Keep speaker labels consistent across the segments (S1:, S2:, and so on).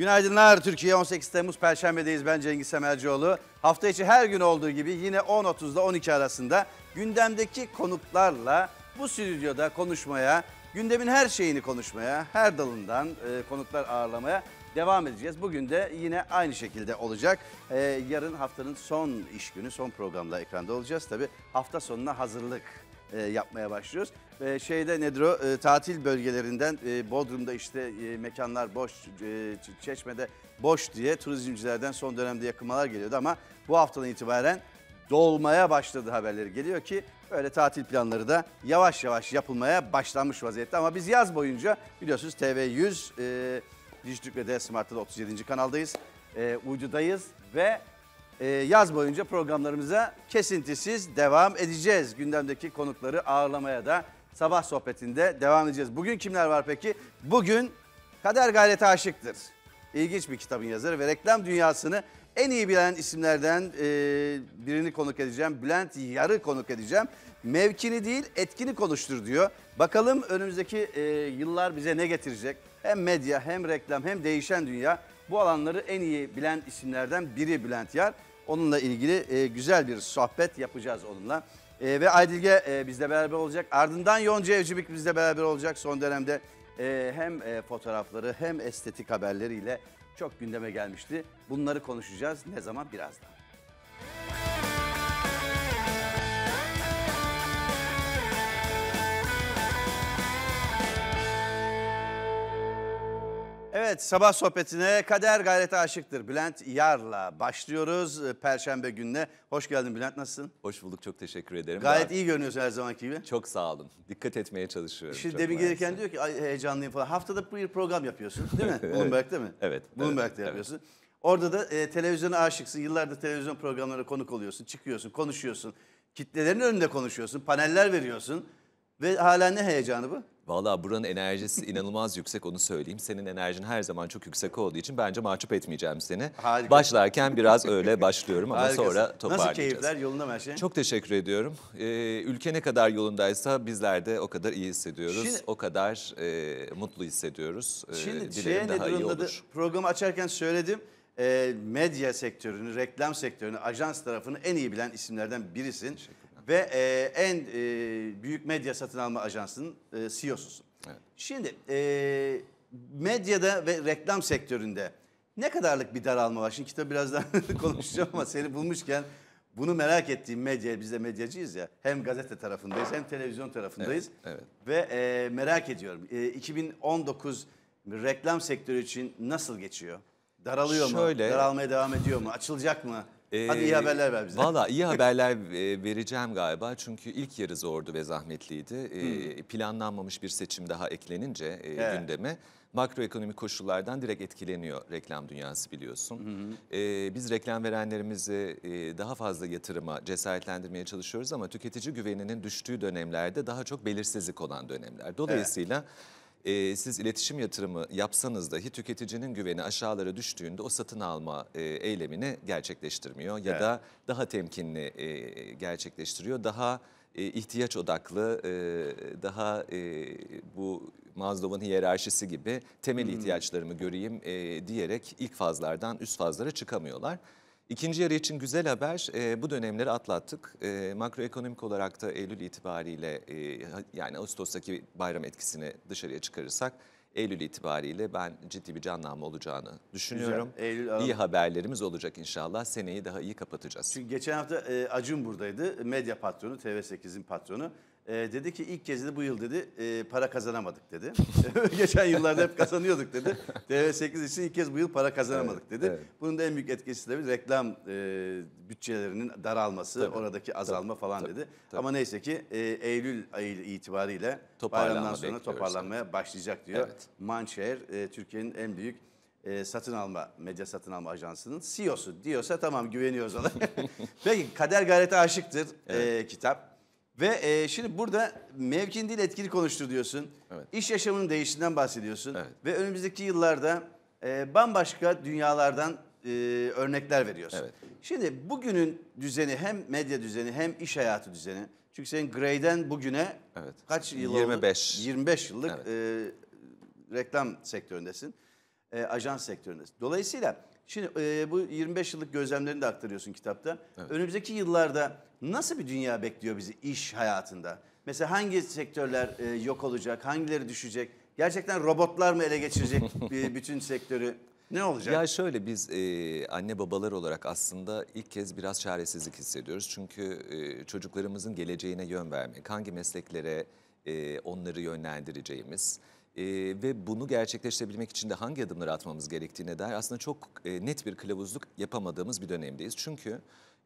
S1: Günaydınlar Türkiye 18 Temmuz Perşembe'deyiz ben Cengiz Semercioğlu. Hafta içi her gün olduğu gibi yine 10.30'da 12 arasında gündemdeki konuklarla bu stüdyoda konuşmaya, gündemin her şeyini konuşmaya, her dalından e, konuklar ağırlamaya devam edeceğiz. Bugün de yine aynı şekilde olacak. Ee, yarın haftanın son iş günü, son programla ekranda olacağız. Tabi hafta sonuna hazırlık e, yapmaya başlıyoruz. E, şeyde nedir o e, tatil bölgelerinden e, Bodrum'da işte e, mekanlar boş, e, Çeşme'de boş diye turizmcilerden son dönemde yakınmalar geliyordu ama bu haftadan itibaren dolmaya başladı haberleri geliyor ki böyle tatil planları da yavaş yavaş yapılmaya başlanmış vaziyette. Ama biz yaz boyunca biliyorsunuz TV100 e, Dijitürk ve D-Smart'ta da 37. kanaldayız. E, uydudayız ve ee, yaz boyunca programlarımıza kesintisiz devam edeceğiz. Gündemdeki konukları ağırlamaya da sabah sohbetinde devam edeceğiz. Bugün kimler var peki? Bugün Kader Gayreti Aşık'tır. İlginç bir kitabın yazarı ve reklam dünyasını en iyi bilen isimlerden e, birini konuk edeceğim. Bülent Yar'ı konuk edeceğim. Mevkini değil etkini konuştur diyor. Bakalım önümüzdeki e, yıllar bize ne getirecek? Hem medya hem reklam hem değişen dünya bu alanları en iyi bilen isimlerden biri Bülent Yar. Onunla ilgili e, güzel bir sohbet yapacağız onunla. E, ve Aydilge e, bizle beraber olacak. Ardından Yonca Evcimik bizle beraber olacak. Son dönemde e, hem e, fotoğrafları hem estetik haberleriyle çok gündeme gelmişti. Bunları konuşacağız ne zaman birazdan. Evet sabah sohbetine kader gayrete aşıktır. Bülent Yar'la başlıyoruz e, Perşembe gününe. Hoş geldin Bülent nasılsın?
S2: Hoş bulduk çok teşekkür ederim. Gayet ben... iyi görünüyorsun her zamanki gibi. Çok sağ olun. Dikkat etmeye çalışıyorum. Şimdi demin gelirken
S1: diyor ki heyecanlıyım falan. Haftada bir program yapıyorsun değil mi? evet. Bloomberg'de mi? Evet. Bloomberg'de evet, yapıyorsun. Evet. Orada da e, televizyona aşıksın. Yıllardır televizyon programlarına konuk oluyorsun. Çıkıyorsun, konuşuyorsun. Kitlelerin önünde konuşuyorsun. Paneller veriyorsun. Ve hala ne heyecanı bu?
S2: Valla buranın enerjisi inanılmaz yüksek onu söyleyeyim. Senin enerjin her zaman çok yüksek olduğu için bence mahcup etmeyeceğim seni. Harika. Başlarken biraz öyle başlıyorum ama Harikasın. sonra toparlayacağız. Nasıl keyifler
S1: yolunda mı her şey? Çok
S2: teşekkür ediyorum. Ee, ülke ne kadar yolundaysa bizler de o kadar iyi hissediyoruz. Şimdi, o kadar e, mutlu hissediyoruz. Ee, şimdi şeye ne durumda
S1: programı açarken söyledim. E, medya sektörünü, reklam sektörünü, ajans tarafını en iyi bilen isimlerden birisin. Teşekkür ve e, en e, büyük medya satın alma ajansının e, CEO'susun. Evet. Şimdi e, medyada ve reklam sektöründe ne kadarlık bir daralma var? Şimdi kitabı birazdan konuşacağım ama seni bulmuşken bunu merak ettiğim medya, biz de medyacıyız ya. Hem gazete tarafındayız hem televizyon tarafındayız. Evet, evet. Ve e, merak ediyorum. E, 2019 reklam sektörü için nasıl geçiyor? Daralıyor Şöyle, mu? Daralmaya devam ediyor mu? Açılacak mı? Ee, Hadi iyi ee, haberler ver bize. Valla
S2: iyi haberler e, vereceğim galiba. Çünkü ilk yarı zordu ve zahmetliydi. Ee, hmm. planlanmamış bir seçim daha eklenince e, evet. gündeme makroekonomik koşullardan direkt etkileniyor reklam dünyası biliyorsun. Ee, biz reklam verenlerimizi e, daha fazla yatırıma cesaretlendirmeye çalışıyoruz ama tüketici güveninin düştüğü dönemlerde daha çok belirsizlik olan dönemler. Dolayısıyla... Evet e, siz iletişim yatırımı yapsanız dahi tüketicinin güveni aşağılara düştüğünde o satın alma e, eylemini gerçekleştirmiyor ya evet. da daha temkinli e, gerçekleştiriyor. Daha e, ihtiyaç odaklı, e, daha e, bu Maslow'un hiyerarşisi gibi temel hmm. ihtiyaçlarımı göreyim e, diyerek ilk fazlardan üst fazlara çıkamıyorlar. İkinci yarı için güzel haber, e, bu dönemleri atlattık. E, makroekonomik olarak da Eylül itibariyle, e, yani Ağustos'taki bayram etkisini dışarıya çıkarırsak, Eylül itibariyle ben ciddi bir canlanma olacağını düşünüyorum. Güzel. Eylül, Aralık. haberlerimiz olacak inşallah. Seneyi daha iyi kapatacağız. Çünkü geçen hafta e, Acun buradaydı. Medya
S1: patronu, TV8'in patronu. E, dedi ki ilk kez de bu yıl dedi e, para kazanamadık dedi. Geçen yıllarda hep kazanıyorduk dedi. TV8 için ilk kez bu yıl para kazanamadık evet, dedi. Evet. Bunun da en büyük etkisi de bir reklam e, bütçelerinin daralması, tabii. oradaki azalma tabii, falan tabii, dedi. Tabii. Ama neyse ki e, Eylül ayı itibariyle bayramdan sonra toparlanmaya tabii. başlayacak diyor. Evet. Manşehir e, Türkiye'nin en büyük e, satın alma, medya satın alma ajansının CEO'su diyorsa e tamam güveniyoruz ona. Peki Kader Gayrete Aşık'tır e, evet. e, kitap. Ve e, şimdi burada mevkin değil etkili konuştur diyorsun. Evet. İş yaşamının değişinden bahsediyorsun. Evet. Ve önümüzdeki yıllarda e, bambaşka dünyalardan e, örnekler veriyorsun. Evet. Şimdi bugünün düzeni hem medya düzeni hem iş hayatı düzeni. Çünkü senin Grey'den bugüne evet. kaç yıl 25. oldu? 25 yıllık evet. e, reklam sektöründesin. E, ajans sektöründesin. Dolayısıyla Şimdi e, bu 25 yıllık gözlemlerini de aktarıyorsun kitapta. Evet. Önümüzdeki yıllarda nasıl bir dünya bekliyor bizi iş hayatında? Mesela hangi sektörler e, yok olacak, hangileri düşecek? Gerçekten robotlar mı ele geçirecek bütün sektörü?
S2: Ne olacak? Ya şöyle biz e, anne babalar olarak aslında ilk kez biraz çaresizlik hissediyoruz. Çünkü e, çocuklarımızın geleceğine yön vermek, hangi mesleklere e, onları yönlendireceğimiz e, ve bunu gerçekleştirebilmek için de hangi adımları atmamız gerektiğine dair aslında çok e, net bir kılavuzluk yapamadığımız bir dönemdeyiz. Çünkü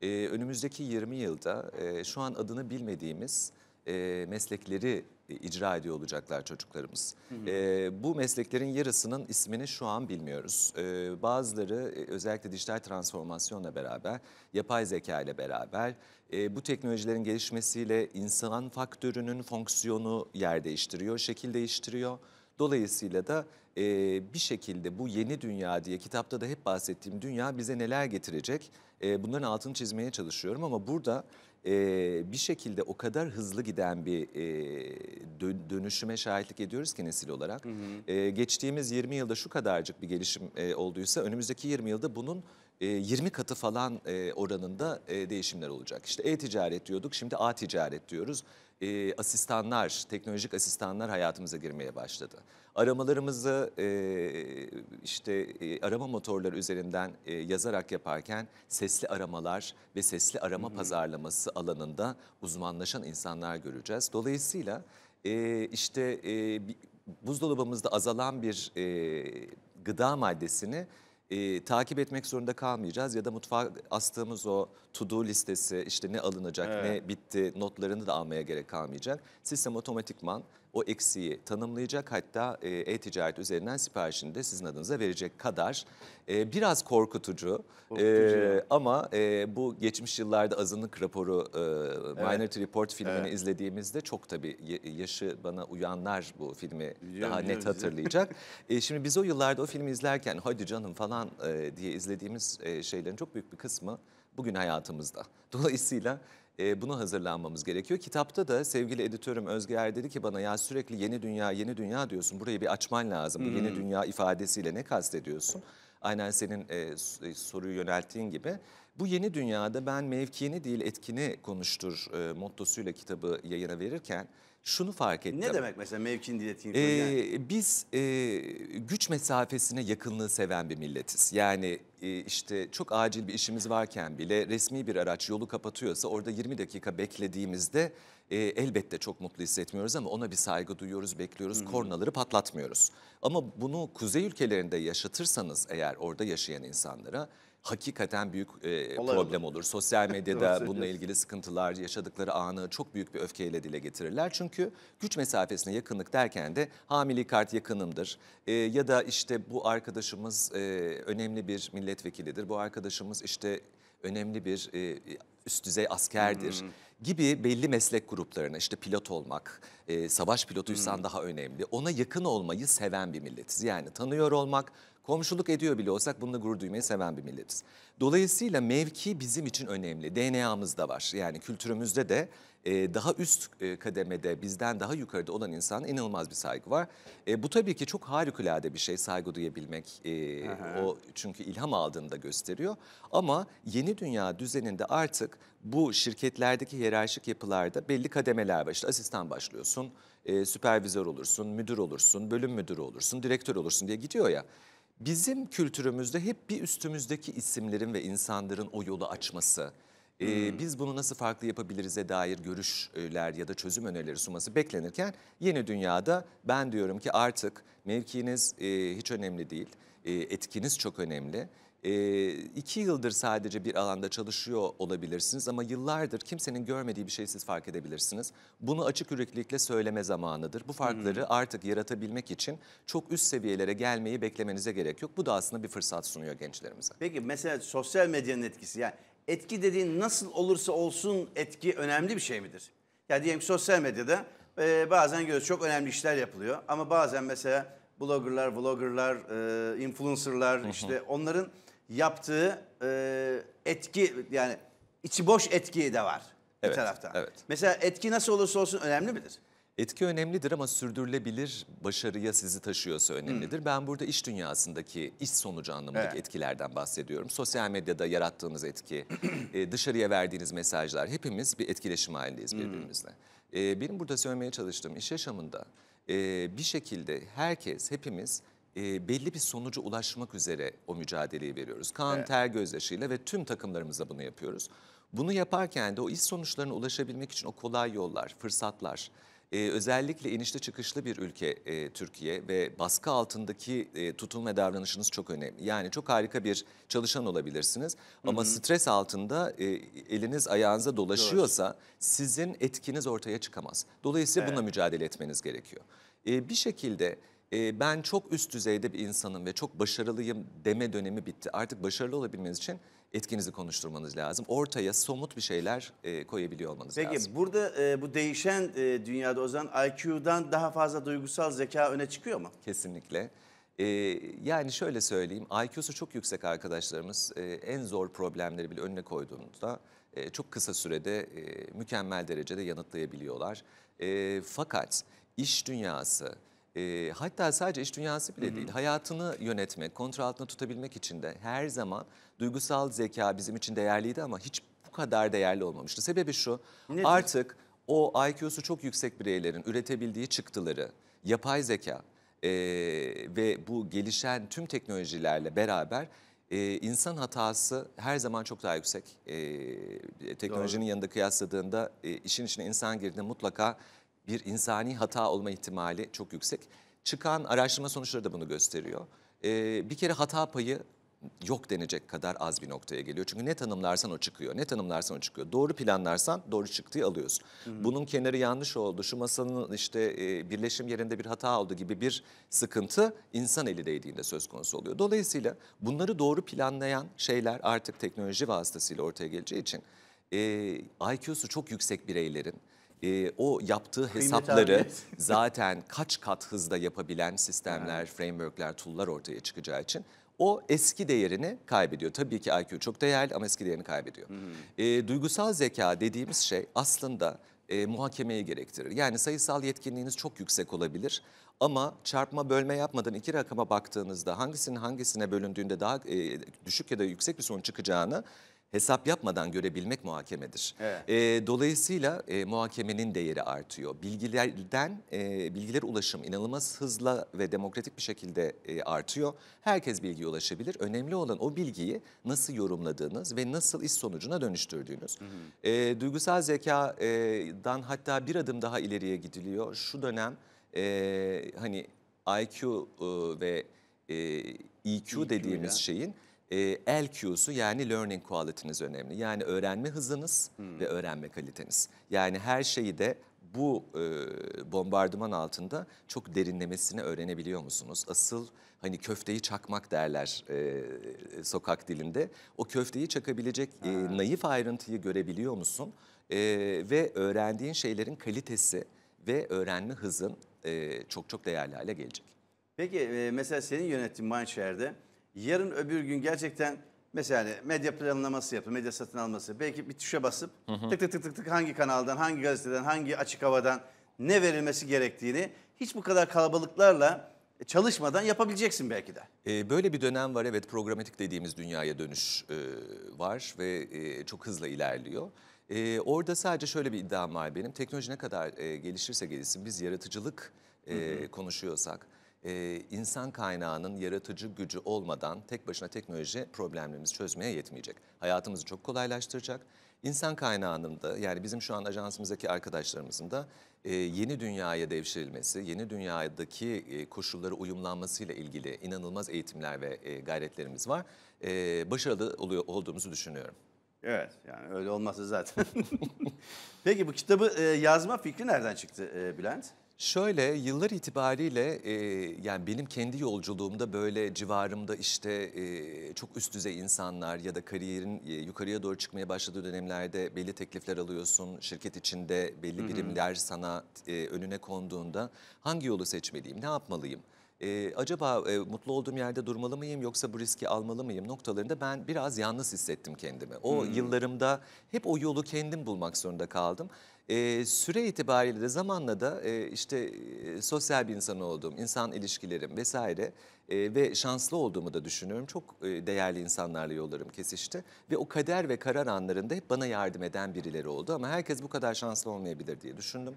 S2: e, önümüzdeki 20 yılda e, şu an adını bilmediğimiz e, meslekleri e, icra ediyor olacaklar çocuklarımız. Hı hı. E, bu mesleklerin yarısının ismini şu an bilmiyoruz. E, bazıları e, özellikle dijital transformasyonla beraber, yapay zeka ile beraber e, bu teknolojilerin gelişmesiyle insan faktörünün fonksiyonu yer değiştiriyor, şekil değiştiriyor. Dolayısıyla da e, bir şekilde bu yeni dünya diye kitapta da hep bahsettiğim dünya bize neler getirecek e, bunların altını çizmeye çalışıyorum ama burada e, bir şekilde o kadar hızlı giden bir e, dönüşüme şahitlik ediyoruz ki nesil olarak. Hı hı. E, geçtiğimiz 20 yılda şu kadarcık bir gelişim e, olduysa önümüzdeki 20 yılda bunun 20 katı falan oranında değişimler olacak. İşte e-ticaret diyorduk, şimdi a-ticaret diyoruz e, asistanlar, teknolojik asistanlar hayatımıza girmeye başladı. Aramalarımızı e, işte e, arama motorları üzerinden e, yazarak yaparken sesli aramalar ve sesli arama Hı pazarlaması alanında uzmanlaşan insanlar göreceğiz. Dolayısıyla e, işte e, buzdolabımızda azalan bir e, gıda maddesini e, takip etmek zorunda kalmayacağız ya da mutfağa astığımız o to-do listesi işte ne alınacak, evet. ne bitti notlarını da almaya gerek kalmayacak. Sistem otomatikman o eksiği tanımlayacak hatta e, e-ticaret üzerinden siparişini de sizin adınıza verecek kadar e, biraz korkutucu, korkutucu. E, ama e, bu geçmiş yıllarda azınlık raporu e, Minority evet. Report filmini evet. izlediğimizde çok tabii yaşı bana uyanlar bu filmi biliyorum, daha net hatırlayacak. e, şimdi biz o yıllarda o filmi izlerken hadi canım falan e, diye izlediğimiz e, şeylerin çok büyük bir kısmı bugün hayatımızda. Dolayısıyla e, buna hazırlanmamız gerekiyor. Kitapta da sevgili editörüm Özge Er dedi ki bana ya sürekli yeni dünya yeni dünya diyorsun. Burayı bir açman lazım. Bu yeni hmm. dünya ifadesiyle ne kastediyorsun? Aynen senin e, soruyu yönelttiğin gibi. Bu yeni dünyada ben mevkini değil etkini konuştur e, mottosuyla kitabı yayına verirken şunu fark ettim. Ne demek
S1: mesela mevkin diyetin? Ee,
S2: Biz e, güç mesafesine yakınlığı seven bir milletiz. Yani e, işte çok acil bir işimiz varken bile resmi bir araç yolu kapatıyorsa orada 20 dakika beklediğimizde e, elbette çok mutlu hissetmiyoruz ama ona bir saygı duyuyoruz, bekliyoruz, Hı -hı. kornaları patlatmıyoruz. Ama bunu kuzey ülkelerinde yaşatırsanız eğer orada yaşayan insanlara hakikaten büyük e, problem olur. olur. Sosyal medyada bununla ilgili sıkıntılar yaşadıkları anı çok büyük bir öfkeyle dile getirirler. Çünkü güç mesafesine yakınlık derken de hamili kart yakınımdır e, ya da işte bu arkadaşımız e, önemli bir milletvekilidir. Bu arkadaşımız işte önemli bir e, üst düzey askerdir. Hmm gibi belli meslek gruplarına işte pilot olmak, e, savaş pilotuysan hmm. daha önemli. Ona yakın olmayı seven bir milletiz. Yani tanıyor olmak, komşuluk ediyor bile olsak bununla gurur duymayı seven bir milletiz. Dolayısıyla mevki bizim için önemli. DNA'mızda var. Yani kültürümüzde de e, daha üst e, kademede bizden daha yukarıda olan insan inanılmaz bir saygı var. E, bu tabii ki çok harikulade bir şey saygı duyabilmek. E, o çünkü ilham aldığını da gösteriyor. Ama yeni dünya düzeninde artık bu şirketlerdeki hiyerarşik yapılarda belli kademeler var. İşte asistan başlıyorsun, e, süpervizör olursun, müdür olursun, bölüm müdürü olursun, direktör olursun diye gidiyor ya. Bizim kültürümüzde hep bir üstümüzdeki isimlerin ve insanların o yolu açması, e, hmm. Biz bunu nasıl farklı yapabiliriz'e dair görüşler ya da çözüm önerileri sunması beklenirken yeni dünyada ben diyorum ki artık mevkiniz e, hiç önemli değil, e, etkiniz çok önemli. E, iki yıldır sadece bir alanda çalışıyor olabilirsiniz ama yıllardır kimsenin görmediği bir şey siz fark edebilirsiniz. Bunu açık yüreklilikle söyleme zamanıdır. Bu farkları hmm. artık yaratabilmek için çok üst seviyelere gelmeyi beklemenize gerek yok. Bu da aslında bir fırsat sunuyor gençlerimize. Peki
S1: mesela sosyal medyanın etkisi yani etki dediğin nasıl olursa olsun etki önemli bir şey midir? Ya diyelim ki sosyal medyada e, bazen göz çok önemli işler yapılıyor ama bazen mesela bloggerlar, vloggerlar, e, influencerlar işte onların yaptığı e, etki yani içi boş etki de var evet, bir taraftan.
S2: Evet. Mesela etki nasıl olursa olsun önemli midir? Etki önemlidir ama sürdürülebilir başarıya sizi taşıyorsa önemlidir. Hmm. Ben burada iş dünyasındaki iş sonucu anlamındaki evet. etkilerden bahsediyorum. Sosyal medyada yarattığınız etki, e, dışarıya verdiğiniz mesajlar hepimiz bir etkileşim halindeyiz hmm. birbirimizle. Hmm. Benim burada söylemeye çalıştığım iş yaşamında e, bir şekilde herkes, hepimiz belli bir sonuca ulaşmak üzere o mücadeleyi veriyoruz. Kan, evet. ter, gözyaşıyla ve tüm takımlarımızla bunu yapıyoruz. Bunu yaparken de o iş sonuçlarına ulaşabilmek için o kolay yollar, fırsatlar, e, özellikle inişli çıkışlı bir ülke e, Türkiye ve baskı altındaki e, tutum ve davranışınız çok önemli. Yani çok harika bir çalışan olabilirsiniz ama Hı -hı. stres altında e, eliniz ayağınıza dolaşıyorsa Doğru. sizin etkiniz ortaya çıkamaz. Dolayısıyla evet. bununla mücadele etmeniz gerekiyor. E, bir şekilde ee, ben çok üst düzeyde bir insanım ve çok başarılıyım deme dönemi bitti. Artık başarılı olabilmeniz için etkinizi konuşturmanız lazım. Ortaya somut bir şeyler e, koyabiliyor olmanız Peki, lazım.
S1: Peki burada e, bu değişen e, dünyada o zaman IQ'dan daha fazla duygusal zeka öne çıkıyor
S2: mu? Kesinlikle. Ee, yani şöyle söyleyeyim IQ'su çok yüksek arkadaşlarımız en zor problemleri bile önüne koyduğunda çok kısa sürede mükemmel derecede yanıtlayabiliyorlar. fakat iş dünyası, e, hatta sadece iş dünyası bile Hı -hı. değil, hayatını yönetmek, kontrol altında tutabilmek için de her zaman duygusal zeka bizim için değerliydi ama hiç bu kadar değerli olmamıştı. Sebebi şu, Nedir? artık o IQ'su çok yüksek bireylerin üretebildiği çıktıları, yapay zeka e, ve bu gelişen tüm teknolojilerle beraber e, insan hatası her zaman çok daha yüksek. E, teknolojinin Doğru. yanında kıyasladığında e, işin içine insan girdiğinde mutlaka bir insani hata olma ihtimali çok yüksek. Çıkan araştırma sonuçları da bunu gösteriyor. Ee, bir kere hata payı yok denecek kadar az bir noktaya geliyor. Çünkü ne tanımlarsan o çıkıyor, ne tanımlarsan o çıkıyor. Doğru planlarsan doğru çıktığı alıyorsun. Hı-hı. Bunun kenarı yanlış oldu, şu masanın işte e, birleşim yerinde bir hata oldu gibi bir sıkıntı insan eli değdiğinde söz konusu oluyor. Dolayısıyla bunları doğru planlayan şeyler artık teknoloji vasıtasıyla ortaya geleceği için e, IQ'su çok yüksek bireylerin, e, o yaptığı hesapları zaten kaç kat hızda yapabilen sistemler, frameworkler, tool'lar ortaya çıkacağı için o eski değerini kaybediyor. Tabii ki IQ çok değerli ama eski değerini kaybediyor. Hmm. E, duygusal zeka dediğimiz şey aslında e, muhakemeyi gerektirir. Yani sayısal yetkinliğiniz çok yüksek olabilir ama çarpma bölme yapmadan iki rakama baktığınızda hangisinin hangisine bölündüğünde daha e, düşük ya da yüksek bir sonuç çıkacağını hesap yapmadan görebilmek muhakemedir. Evet. E, dolayısıyla e, muhakemenin değeri artıyor. Bilgilerden e, bilgiler ulaşım inanılmaz hızla ve demokratik bir şekilde e, artıyor. Herkes bilgiye ulaşabilir. Önemli olan o bilgiyi nasıl yorumladığınız ve nasıl iş sonucuna dönüştürdüğünüz. Hı hı. Ee, e, duygusal zekadan hatta bir adım daha ileriye gidiliyor. Şu dönem e, hani IQ e, ve e, EQ, EQ dediğimiz ya. şeyin e, ee, LQ'su yani learning quality'niz önemli. Yani öğrenme hızınız hmm. ve öğrenme kaliteniz. Yani her şeyi de bu e, bombardıman altında çok derinlemesine öğrenebiliyor musunuz? Asıl hani köfteyi çakmak derler e, e sokak dilinde. O köfteyi çakabilecek e, ha. e, naif ayrıntıyı görebiliyor musun? E, ve öğrendiğin şeylerin kalitesi ve öğrenme hızın e, çok çok değerli hale gelecek.
S1: Peki e, mesela senin yönettiğin Mindshare'de yarın öbür gün gerçekten mesela hani medya planlaması yapın, medya satın alması. Belki bir tuşa basıp tık tık tık tık tık hangi kanaldan, hangi gazeteden, hangi açık havadan ne verilmesi gerektiğini hiç bu kadar kalabalıklarla e, çalışmadan yapabileceksin belki de.
S2: Ee, böyle bir dönem var evet programatik dediğimiz dünyaya dönüş e, var ve e, çok hızlı ilerliyor. E, orada sadece şöyle bir iddiam var benim teknoloji ne kadar e, gelişirse gelişsin biz yaratıcılık e, hı hı. konuşuyorsak e, insan kaynağının yaratıcı gücü olmadan tek başına teknoloji problemlerimizi çözmeye yetmeyecek. Hayatımızı çok kolaylaştıracak. İnsan kaynağının da yani bizim şu an ajansımızdaki arkadaşlarımızın da e, yeni dünyaya devşirilmesi, yeni dünyadaki e, koşullara uyumlanmasıyla ilgili inanılmaz eğitimler ve e, gayretlerimiz var. E, başarılı oluyor olduğumuzu düşünüyorum. Evet yani öyle olması zaten. Peki bu kitabı e, yazma fikri nereden çıktı e, Bülent? Şöyle yıllar itibariyle e, yani benim kendi yolculuğumda böyle civarımda işte e, çok üst düzey insanlar ya da kariyerin e, yukarıya doğru çıkmaya başladığı dönemlerde belli teklifler alıyorsun. Şirket içinde belli birimler sana e, önüne konduğunda hangi yolu seçmeliyim, ne yapmalıyım? e, acaba e, mutlu olduğum yerde durmalı mıyım yoksa bu riski almalı mıyım noktalarında ben biraz yalnız hissettim kendimi. O hmm. yıllarımda hep o yolu kendim bulmak zorunda kaldım. E, süre itibariyle de zamanla da e, işte e, sosyal bir insan olduğum, insan ilişkilerim vesaire e, ve şanslı olduğumu da düşünüyorum. Çok e, değerli insanlarla yollarım kesişti ve o kader ve karar anlarında hep bana yardım eden birileri oldu ama herkes bu kadar şanslı olmayabilir diye düşündüm.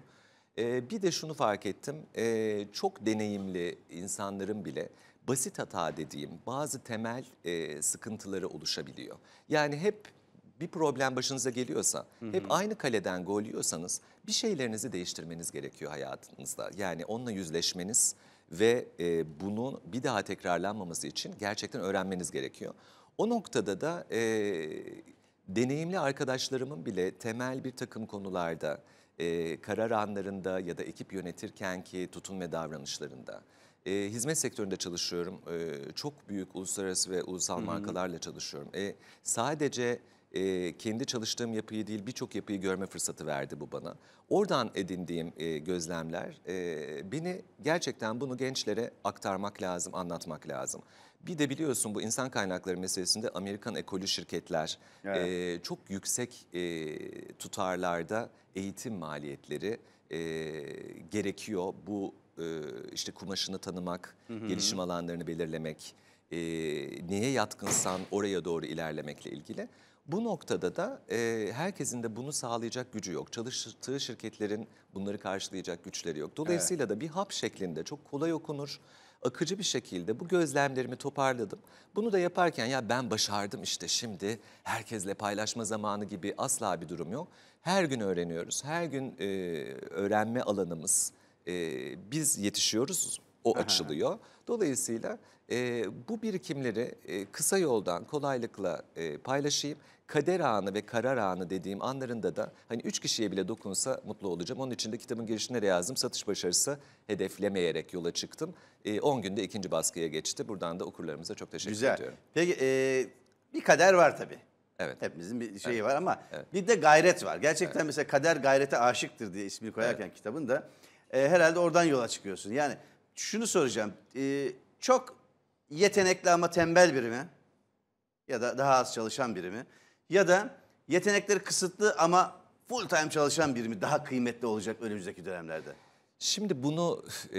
S2: Ee, bir de şunu fark ettim. Ee, çok deneyimli insanların bile basit hata dediğim bazı temel e, sıkıntıları oluşabiliyor. Yani hep bir problem başınıza geliyorsa, hep aynı kaleden gol yiyorsanız bir şeylerinizi değiştirmeniz gerekiyor hayatınızda. Yani onunla yüzleşmeniz ve e, bunun bir daha tekrarlanmaması için gerçekten öğrenmeniz gerekiyor. O noktada da e, deneyimli arkadaşlarımın bile temel bir takım konularda e, karar anlarında ya da ekip yönetirken ki tutum ve davranışlarında. E, hizmet sektöründe çalışıyorum. E, çok büyük uluslararası ve ulusal markalarla çalışıyorum. E, sadece e, kendi çalıştığım yapıyı değil birçok yapıyı görme fırsatı verdi bu bana. Oradan edindiğim e, gözlemler e, beni gerçekten bunu gençlere aktarmak lazım, anlatmak lazım. Bir de biliyorsun bu insan kaynakları meselesinde Amerikan ekolü şirketler evet. e, çok yüksek e, tutarlarda eğitim maliyetleri e, gerekiyor. Bu e, işte kumaşını tanımak, hı hı. gelişim alanlarını belirlemek, e, neye yatkınsan oraya doğru ilerlemekle ilgili. Bu noktada da e, herkesin de bunu sağlayacak gücü yok. Çalıştığı şirketlerin bunları karşılayacak güçleri yok. Dolayısıyla evet. da bir hap şeklinde çok kolay okunur akıcı bir şekilde bu gözlemlerimi toparladım. Bunu da yaparken ya ben başardım işte şimdi herkesle paylaşma zamanı gibi asla bir durum yok. Her gün öğreniyoruz. Her gün e, öğrenme alanımız. E, biz yetişiyoruz, o Aha. açılıyor. Dolayısıyla e, bu birikimleri e, kısa yoldan kolaylıkla e, paylaşayım kader anı ve karar anı dediğim anlarında da hani üç kişiye bile dokunsa mutlu olacağım. Onun için de kitabın girişine yazdım. Satış başarısı hedeflemeyerek yola çıktım. 10 e, ee, günde ikinci baskıya geçti. Buradan da okurlarımıza çok teşekkür Güzel. ediyorum. Peki e, bir kader var tabii. Evet. Hepimizin bir şeyi evet. var ama evet. bir de gayret var. Gerçekten evet. mesela kader gayrete
S1: aşıktır diye ismini koyarken evet. kitabın da e, herhalde oradan yola çıkıyorsun. Yani şunu soracağım. E, çok yetenekli ama tembel biri mi? Ya da daha az çalışan biri mi? ya da yetenekleri kısıtlı ama full time çalışan biri mi daha kıymetli olacak önümüzdeki dönemlerde?
S2: Şimdi bunu e,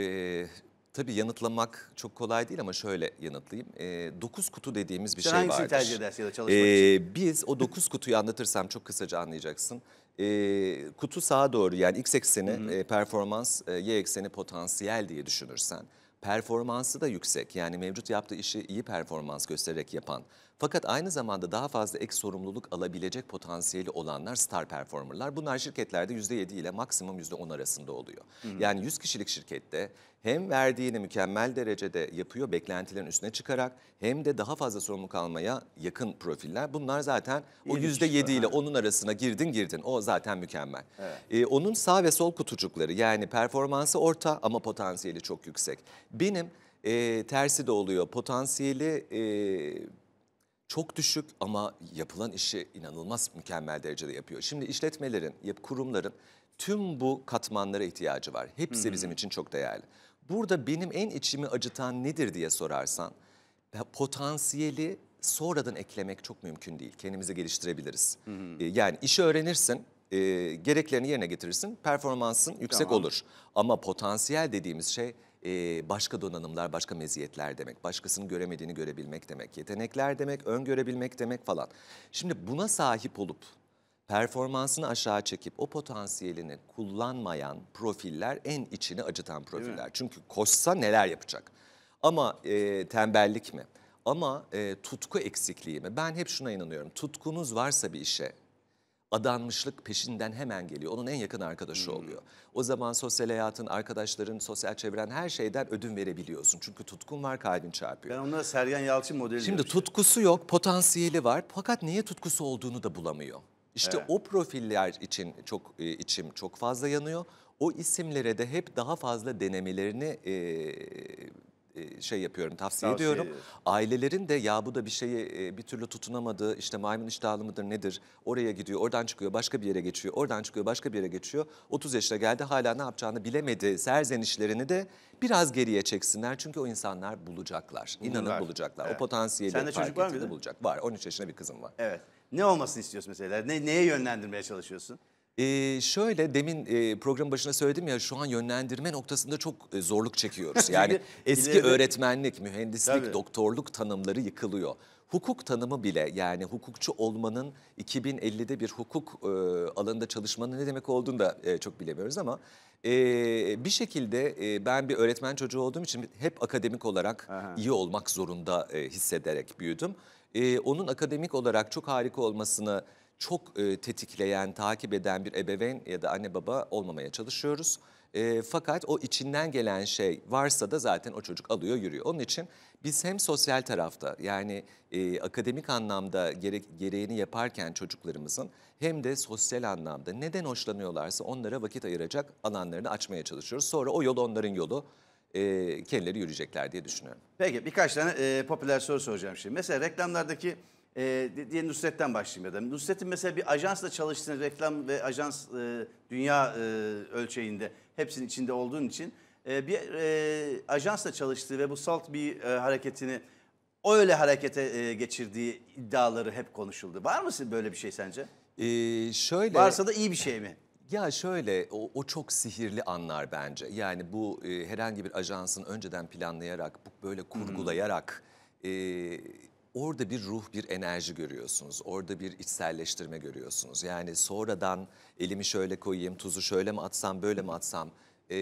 S2: tabii yanıtlamak çok kolay değil ama şöyle yanıtlayayım. E, dokuz kutu dediğimiz bir Sen şey vardır. tercih edersin ya da çalışmak e, için? Biz o dokuz kutuyu anlatırsam çok kısaca anlayacaksın. E, kutu sağa doğru yani x ekseni E, performans, e, y ekseni potansiyel diye düşünürsen performansı da yüksek. Yani mevcut yaptığı işi iyi performans göstererek yapan. Fakat aynı zamanda daha fazla ek sorumluluk alabilecek potansiyeli olanlar star performerlar. Bunlar şirketlerde %7 ile maksimum %10 arasında oluyor. Hı Yani 100 kişilik şirkette hem verdiğini mükemmel derecede yapıyor beklentilerin üstüne çıkarak hem de daha fazla sorumluluk almaya yakın profiller. Bunlar zaten o yüzde şey yedi ile onun arasına girdin girdin o zaten mükemmel. Evet. Ee, onun sağ ve sol kutucukları yani performansı orta ama potansiyeli çok yüksek. Benim e, tersi de oluyor potansiyeli... E, çok düşük ama yapılan işi inanılmaz mükemmel derecede yapıyor. Şimdi işletmelerin, kurumların tüm bu katmanlara ihtiyacı var. Hepsi Hı bizim için çok değerli. Burada benim en içimi acıtan nedir diye sorarsan potansiyeli sonradan eklemek çok mümkün değil. Kendimizi geliştirebiliriz. Hı hı. Ee, yani işi öğrenirsin, e, gereklerini yerine getirirsin, performansın yüksek tamam. olur. Ama potansiyel dediğimiz şey e, başka donanımlar, başka meziyetler demek. Başkasının göremediğini görebilmek demek, yetenekler demek, öngörebilmek demek falan. Şimdi buna sahip olup performansını aşağı çekip o potansiyelini kullanmayan profiller en içini acıtan profiller. Çünkü koşsa neler yapacak? Ama e, tembellik mi? Ama e, tutku eksikliği mi? Ben hep şuna inanıyorum. Tutkunuz varsa bir işe adanmışlık peşinden hemen geliyor. Onun en yakın arkadaşı hmm. oluyor. O zaman sosyal hayatın, arkadaşların, sosyal çevren her şeyden ödün verebiliyorsun. Çünkü tutkun var, kalbin çarpıyor. Ben onlara Sergen Yalçın modeli Şimdi tutkusu yok, potansiyeli var. Fakat niye tutkusu olduğunu da bulamıyor. İşte evet. o profiller için çok e, içim çok fazla yanıyor. O isimlere de hep daha fazla denemelerini e, e şey yapıyorum, tavsiye, tavsiye ediyorum. Ailelerin de ya bu da bir şeyi e, bir türlü tutunamadığı işte maymun iştahlı mıdır nedir? Oraya gidiyor, oradan çıkıyor, başka bir yere geçiyor, oradan çıkıyor, başka bir yere geçiyor. 30 yaşına geldi hala ne yapacağını bilemedi. Serzenişlerini de biraz geriye çeksinler. Çünkü o insanlar bulacaklar. İnanın bulacaklar. Evet. O potansiyeli, Sen de çocuk var mıydı? bulacak. Var, 13 yaşında bir kızım var. Evet. Ne olmasını istiyorsun mesela? Ne, neye yönlendirmeye çalışıyorsun? Ee, şöyle demin e, programın başına söyledim ya şu an yönlendirme noktasında çok e, zorluk çekiyoruz. Yani eski İleride... öğretmenlik, mühendislik, Tabii. doktorluk tanımları yıkılıyor. Hukuk tanımı bile yani hukukçu olmanın 2050'de bir hukuk e, alanında çalışmanın ne demek olduğunu da e, çok bilemiyoruz ama e, bir şekilde e, ben bir öğretmen çocuğu olduğum için hep akademik olarak Aha. iyi olmak zorunda e, hissederek büyüdüm e, onun akademik olarak çok harika olmasını çok e, tetikleyen, takip eden bir ebeveyn ya da anne baba olmamaya çalışıyoruz. E, fakat o içinden gelen şey varsa da zaten o çocuk alıyor yürüyor. Onun için biz hem sosyal tarafta yani e, akademik anlamda gere gereğini yaparken çocuklarımızın hem de sosyal anlamda neden hoşlanıyorlarsa onlara vakit ayıracak alanlarını açmaya çalışıyoruz. Sonra o yol onların yolu e, kendileri yürüyecekler diye düşünüyorum. Peki birkaç tane e, popüler soru soracağım şimdi. Mesela reklamlardaki e,
S1: diye Nusret'ten başlayayım ya da. Nusret'in mesela bir ajansla çalıştığını reklam ve ajans e, dünya e, ölçeğinde hepsinin içinde olduğun için e, bir e, ajansla çalıştığı ve bu salt bir e, hareketini o öyle harekete e, geçirdiği iddiaları hep
S2: konuşuldu. Var mı böyle bir şey sence? Ee, şöyle. Varsa da iyi bir şey mi? Ya şöyle o, o çok sihirli anlar bence. Yani bu e, herhangi bir ajansın önceden planlayarak, bu- böyle kurgulayarak e, orada bir ruh, bir enerji görüyorsunuz. Orada bir içselleştirme görüyorsunuz. Yani sonradan elimi şöyle koyayım, tuzu şöyle mi atsam, böyle mi atsam e,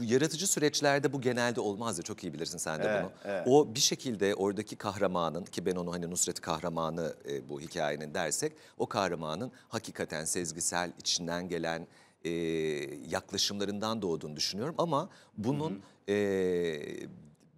S2: bu yaratıcı süreçlerde bu genelde olmaz ya çok iyi bilirsin sen de evet, bunu. Evet. O bir şekilde oradaki kahramanın ki ben onu hani Nusret kahramanı e, bu hikayenin dersek o kahramanın hakikaten sezgisel içinden gelen e, yaklaşımlarından doğduğunu düşünüyorum ama bunun E,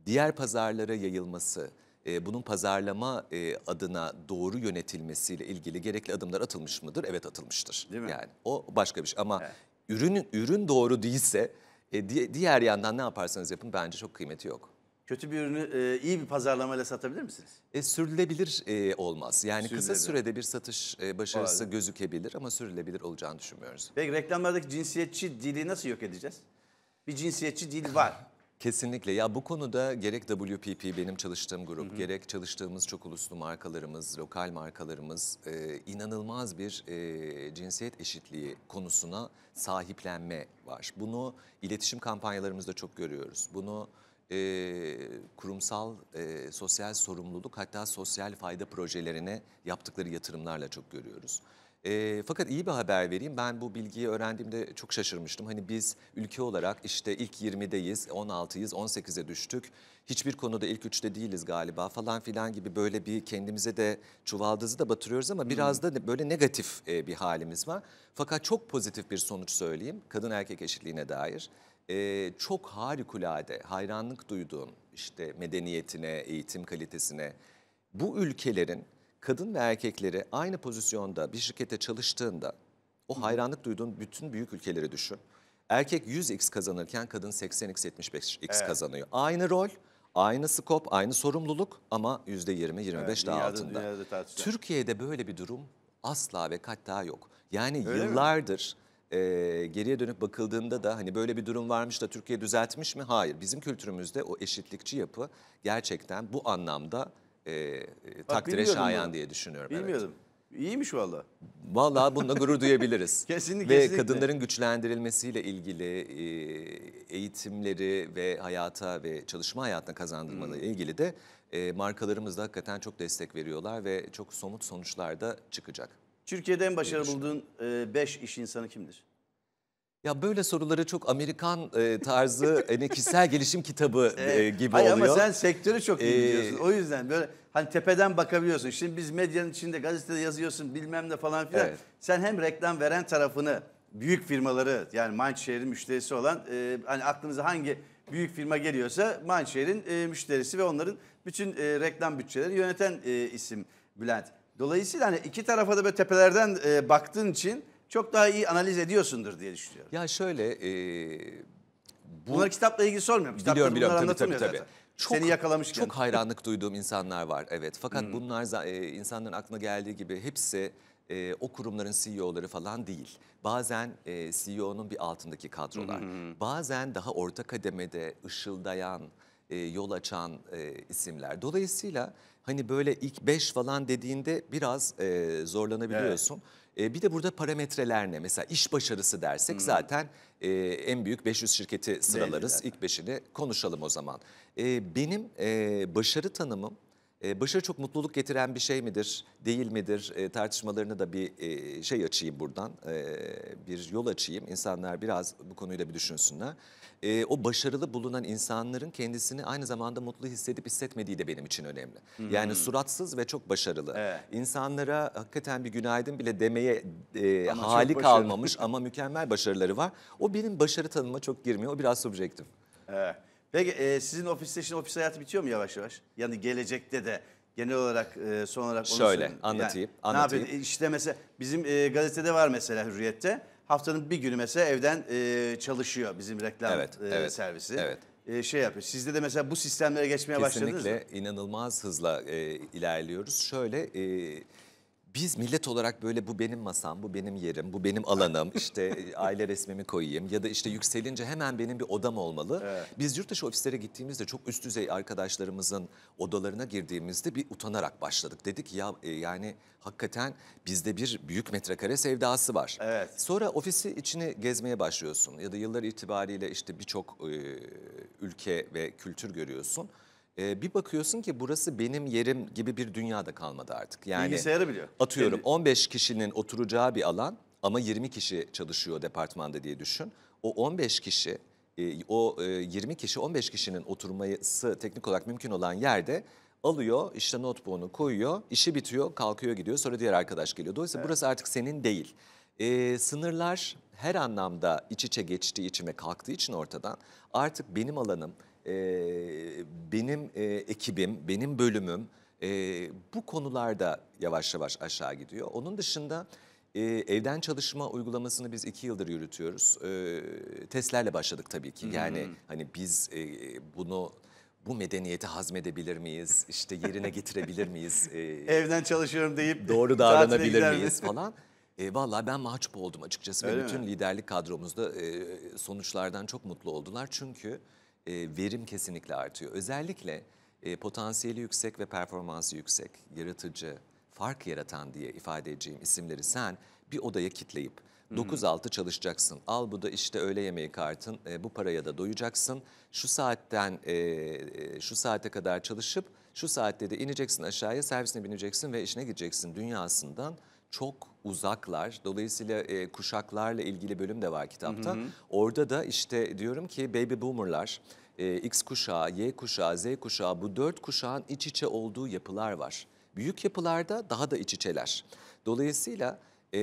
S2: diğer pazarlara yayılması e, bunun pazarlama e, adına doğru yönetilmesiyle ilgili gerekli adımlar atılmış mıdır? Evet atılmıştır. Değil mi? Yani o başka bir şey ama evet. ürün ürün doğru değilse e, di diğer yandan ne yaparsanız yapın bence çok kıymeti yok. Kötü bir ürünü e, iyi bir pazarlamayla satabilir misiniz? E, sürdürülebilir e, olmaz. Yani sürdürülebilir. kısa sürede bir satış e, başarısı gözükebilir ama sürdürülebilir olacağını düşünmüyoruz.
S1: Peki reklamlardaki
S2: cinsiyetçi dili nasıl yok edeceğiz? Bir cinsiyetçi dil var. Kesinlikle ya bu konuda gerek WPP benim çalıştığım grup, hı hı. gerek çalıştığımız çok uluslu markalarımız, lokal markalarımız e, inanılmaz bir e, cinsiyet eşitliği konusuna sahiplenme var. Bunu iletişim kampanyalarımızda çok görüyoruz. Bunu e, kurumsal e, sosyal sorumluluk hatta sosyal fayda projelerine yaptıkları yatırımlarla çok görüyoruz. E, fakat iyi bir haber vereyim. Ben bu bilgiyi öğrendiğimde çok şaşırmıştım. Hani biz ülke olarak işte ilk 20'deyiz, 16'yız, 18'e düştük. Hiçbir konuda ilk üçte değiliz galiba falan filan gibi böyle bir kendimize de çuvaldızı da batırıyoruz ama biraz hmm. da böyle negatif bir halimiz var. Fakat çok pozitif bir sonuç söyleyeyim kadın erkek eşitliğine dair. çok harikulade, hayranlık duyduğum işte medeniyetine, eğitim kalitesine bu ülkelerin kadın ve erkekleri aynı pozisyonda bir şirkete çalıştığında o hayranlık duyduğun bütün büyük ülkeleri düşün. Erkek 100x kazanırken kadın 80x 75x evet. kazanıyor. Aynı rol, aynı skop, aynı sorumluluk ama %20-25 evet, daha dünyada, altında. Dünyada Türkiye'de böyle bir durum asla ve hatta yok. Yani Öyle yıllardır e, geriye dönüp bakıldığında da hani böyle bir durum varmış da Türkiye düzeltmiş mi? Hayır. Bizim kültürümüzde o eşitlikçi yapı gerçekten bu anlamda e, e, takdire şayan ben. diye düşünüyorum. Bilmiyordum. Evet. İyiymiş valla. Valla bununla gurur duyabiliriz. kesinlikle. Ve kesinlikle. kadınların güçlendirilmesiyle ilgili e, eğitimleri ve hayata ve çalışma hayatına kazandırmaları hmm. ilgili de e, markalarımız da hakikaten çok destek veriyorlar ve çok somut sonuçlar da çıkacak.
S1: Türkiye'de en başarılı bulduğun 5 e, iş insanı kimdir?
S2: Ya böyle soruları çok Amerikan e, tarzı hani kişisel gelişim kitabı e, gibi Hayır oluyor. Ama sen sektörü çok iyi e, biliyorsun.
S1: O yüzden böyle hani tepeden bakabiliyorsun. Şimdi biz medyanın içinde gazetede yazıyorsun bilmem ne falan filan. Evet. Sen hem reklam veren tarafını büyük firmaları yani Manşehir'in müşterisi olan e, hani aklınıza hangi büyük firma geliyorsa Manşehir'in e, müşterisi ve onların bütün e, reklam bütçeleri yöneten e, isim Bülent. Dolayısıyla hani iki tarafa da böyle tepelerden e, baktığın için çok daha iyi analiz ediyorsundur diye
S2: düşünüyorum. Ya şöyle... E, bu... Bunlar
S1: kitapla ilgili sormuyorum. Kitapta biliyorum biliyorum tabii tabii. tabii. Zaten.
S2: Çok, Seni yakalamışken. Çok hayranlık duyduğum insanlar var evet. Fakat hmm. bunlar e, insanların aklına geldiği gibi hepsi e, o kurumların CEO'ları falan değil. Bazen e, CEO'nun bir altındaki kadrolar. Hmm, hmm. Bazen daha orta kademede ışıldayan, e, yol açan e, isimler. Dolayısıyla hani böyle ilk beş falan dediğinde biraz e, zorlanabiliyorsun. Evet bir de burada parametreler ne? Mesela iş başarısı dersek hmm. zaten en büyük 500 şirketi sıralarız. Belli İlk beşini konuşalım o zaman. benim başarı tanımım başarı çok mutluluk getiren bir şey midir, değil midir tartışmalarını da bir şey açayım buradan, bir yol açayım. İnsanlar biraz bu konuyla bir düşünsünler e, o başarılı bulunan insanların kendisini aynı zamanda mutlu hissedip hissetmediği de benim için önemli. Hmm. Yani suratsız ve çok başarılı. Evet. İnsanlara hakikaten bir günaydın bile demeye e, ama hali kalmamış ama mükemmel başarıları var. O benim başarı tanıma çok girmiyor. O biraz subjektif. Evet. Peki e, sizin
S1: ofiste şimdi ofis hayatı bitiyor mu yavaş yavaş? Yani gelecekte de genel olarak e, son olarak onu şöyle söyleyeyim. anlatayım yani, anlatayım. Ne yapayım? E, işte mesela bizim e, gazetede var mesela Hürriyet'te haftanın bir günü mesela evden e, çalışıyor bizim reklam evet, e, evet, servisi. Evet şey yapıyor. Sizde de mesela bu sistemlere geçmeye Kesinlikle başladınız mı? Kesinlikle
S2: inanılmaz hızla e, ilerliyoruz. Şöyle e, biz millet olarak böyle bu benim masam, bu benim yerim, bu benim alanım, işte aile resmimi koyayım ya da işte yükselince hemen benim bir odam olmalı. Evet. Biz yurt dışı ofislere gittiğimizde çok üst düzey arkadaşlarımızın odalarına girdiğimizde bir utanarak başladık. Dedik ya e, yani hakikaten bizde bir büyük metrekare sevdası var. Evet. Sonra ofisi içini gezmeye başlıyorsun ya da yıllar itibariyle işte birçok e, ülke ve kültür görüyorsun e, bir bakıyorsun ki burası benim yerim gibi bir dünya da kalmadı artık. Yani Bilgisayarı biliyor. Atıyorum Kendi- 15 kişinin oturacağı bir alan ama 20 kişi çalışıyor departmanda diye düşün. O 15 kişi o 20 kişi 15 kişinin oturması teknik olarak mümkün olan yerde alıyor işte notebook'unu koyuyor işi bitiyor kalkıyor gidiyor sonra diğer arkadaş geliyor. Dolayısıyla burası artık senin değil. E, sınırlar her anlamda iç içe geçtiği içime kalktığı için ortadan artık benim alanım e, benim e, ekibim, benim bölümüm e, bu konularda yavaş yavaş aşağı gidiyor. Onun dışında e, evden çalışma uygulamasını biz iki yıldır yürütüyoruz. E, testlerle başladık tabii ki. Yani hmm. hani biz e, bunu bu medeniyeti hazmedebilir miyiz? İşte yerine getirebilir miyiz? E,
S1: Evden çalışıyorum deyip doğru davranabilir miyiz
S2: falan. E, Valla ben mahcup oldum açıkçası Öyle ve bütün mi? liderlik kadromuzda e, sonuçlardan çok mutlu oldular. Çünkü e, verim kesinlikle artıyor. Özellikle e, potansiyeli yüksek ve performansı yüksek, yaratıcı, fark yaratan diye ifade edeceğim isimleri sen bir odaya kitleyip 9-6 çalışacaksın. Al bu da işte öğle yemeği kartın. E, bu paraya da doyacaksın. Şu saatten e, e şu saate kadar çalışıp şu saatte de ineceksin aşağıya servisine bineceksin ve işine gideceksin dünyasından çok uzaklar. Dolayısıyla e, kuşaklarla ilgili bölüm de var kitapta. Hı hı. Orada da işte diyorum ki baby boomerlar, e, X kuşağı, Y kuşağı, Z kuşağı bu dört kuşağın iç içe olduğu yapılar var. Büyük yapılarda daha da iç içeler. Dolayısıyla e,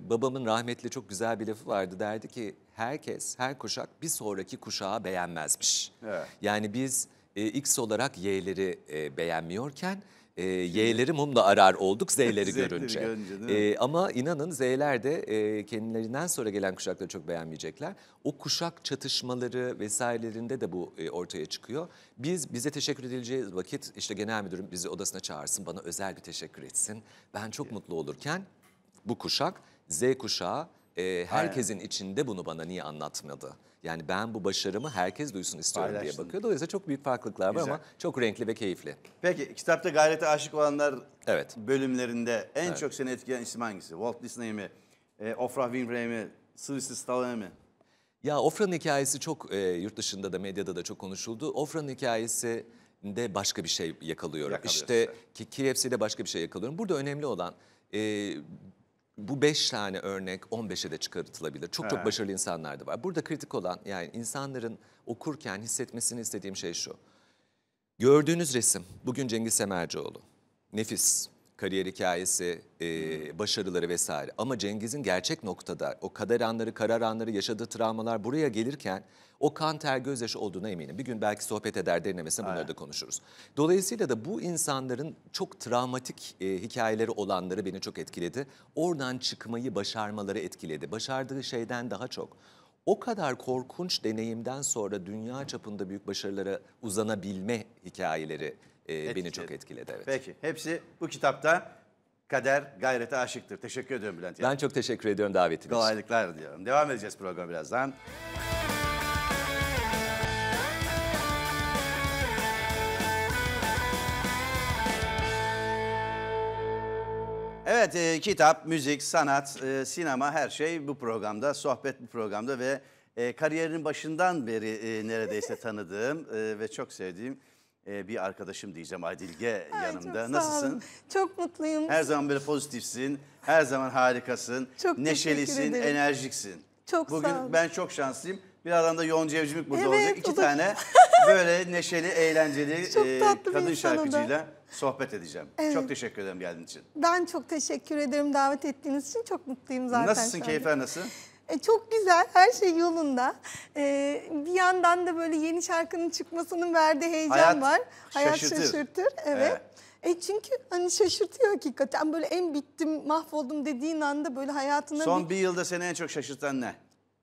S2: babamın rahmetli çok güzel bir lafı vardı. Derdi ki herkes, her kuşak bir sonraki kuşağı beğenmezmiş. Evet. Yani biz e, X olarak Y'leri e, beğenmiyorken e, Y'leri mumla arar olduk Z'leri görünce. görünce e, ama inanın Z'ler de e, kendilerinden sonra gelen kuşakları çok beğenmeyecekler. O kuşak çatışmaları vesairelerinde de bu e, ortaya çıkıyor. Biz bize teşekkür edileceği vakit işte genel müdürüm bizi odasına çağırsın bana özel bir teşekkür etsin. Ben çok evet. mutlu olurken bu kuşak Z kuşağı e, herkesin evet. içinde bunu bana niye anlatmadı? Yani ben bu başarımı herkes duysun istiyorum Paylaştın. diye bakıyor.
S1: Dolayısıyla çok büyük farklılıklar var Güzel. ama
S2: çok renkli ve keyifli.
S1: Peki kitapta gayrete aşık olanlar evet. bölümlerinde en evet. çok seni etkileyen isim hangisi? Walt Disney mi? E, Ofra Winfrey mi?
S2: Sylvester Stallone mi? Ya Ofra'nın hikayesi çok e, yurt dışında da medyada da çok konuşuldu. Ofra'nın hikayesi de başka bir şey yakalıyorum. İşte KFC'de başka bir şey yakalıyorum. Burada önemli olan e, bu beş tane örnek 15'e de çıkartılabilir. Çok çok başarılı insanlar da var. Burada kritik olan yani insanların okurken hissetmesini istediğim şey şu. Gördüğünüz resim bugün Cengiz Semercioğlu. Nefis, kariyer hikayesi, e, hmm. başarıları vesaire. Ama Cengiz'in gerçek noktada o kader anları, karar anları, yaşadığı travmalar buraya gelirken o kan ter gözyaşı olduğuna eminim. Bir gün belki sohbet eder derinlemesine bunları da konuşuruz. Dolayısıyla da bu insanların çok travmatik e, hikayeleri olanları beni çok etkiledi. Oradan çıkmayı başarmaları etkiledi. Başardığı şeyden daha çok o kadar korkunç deneyimden sonra dünya çapında büyük başarılara uzanabilme hikayeleri e, beni çok etkiledi. Evet.
S1: Peki hepsi bu kitapta Kader Gayrete Aşıktır. Teşekkür ediyorum Bülent. Ben
S2: çok teşekkür ediyorum davetiniz Kolaylıklar diyorum.
S1: Devam edeceğiz program birazdan. Evet, e, kitap, müzik, sanat, e, sinema her şey bu programda, sohbet bu programda ve e, kariyerinin başından beri e, neredeyse tanıdığım e, ve çok sevdiğim e, bir arkadaşım diyeceğim Adilge Ay, yanımda. Çok Nasılsın?
S3: Çok mutluyum. Her
S1: zaman böyle pozitifsin, her zaman harikasın, çok neşelisin, enerjiksin.
S3: Çok Bugün sağ
S1: ben çok şanslıyım. Birazdan da yoğun Evcimik burada evet, olacak. İki da... tane böyle neşeli, eğlenceli e, kadın şarkıcıyla sohbet edeceğim. Evet. Çok teşekkür ederim geldiğin için.
S3: Ben çok teşekkür ederim davet ettiğiniz için. Çok mutluyum zaten. Nasılsın? Keyifler nasıl? E, çok güzel, her şey yolunda. E, bir yandan da böyle yeni şarkının çıkmasının verdiği heyecan Hayat var. Hayat şaşırtır. şaşırtır evet. evet. E çünkü hani şaşırtıyor hakikaten. Böyle en bittim, mahvoldum dediğin anda böyle hayatına... Son bir, bir
S1: yılda seni en çok şaşırtan ne?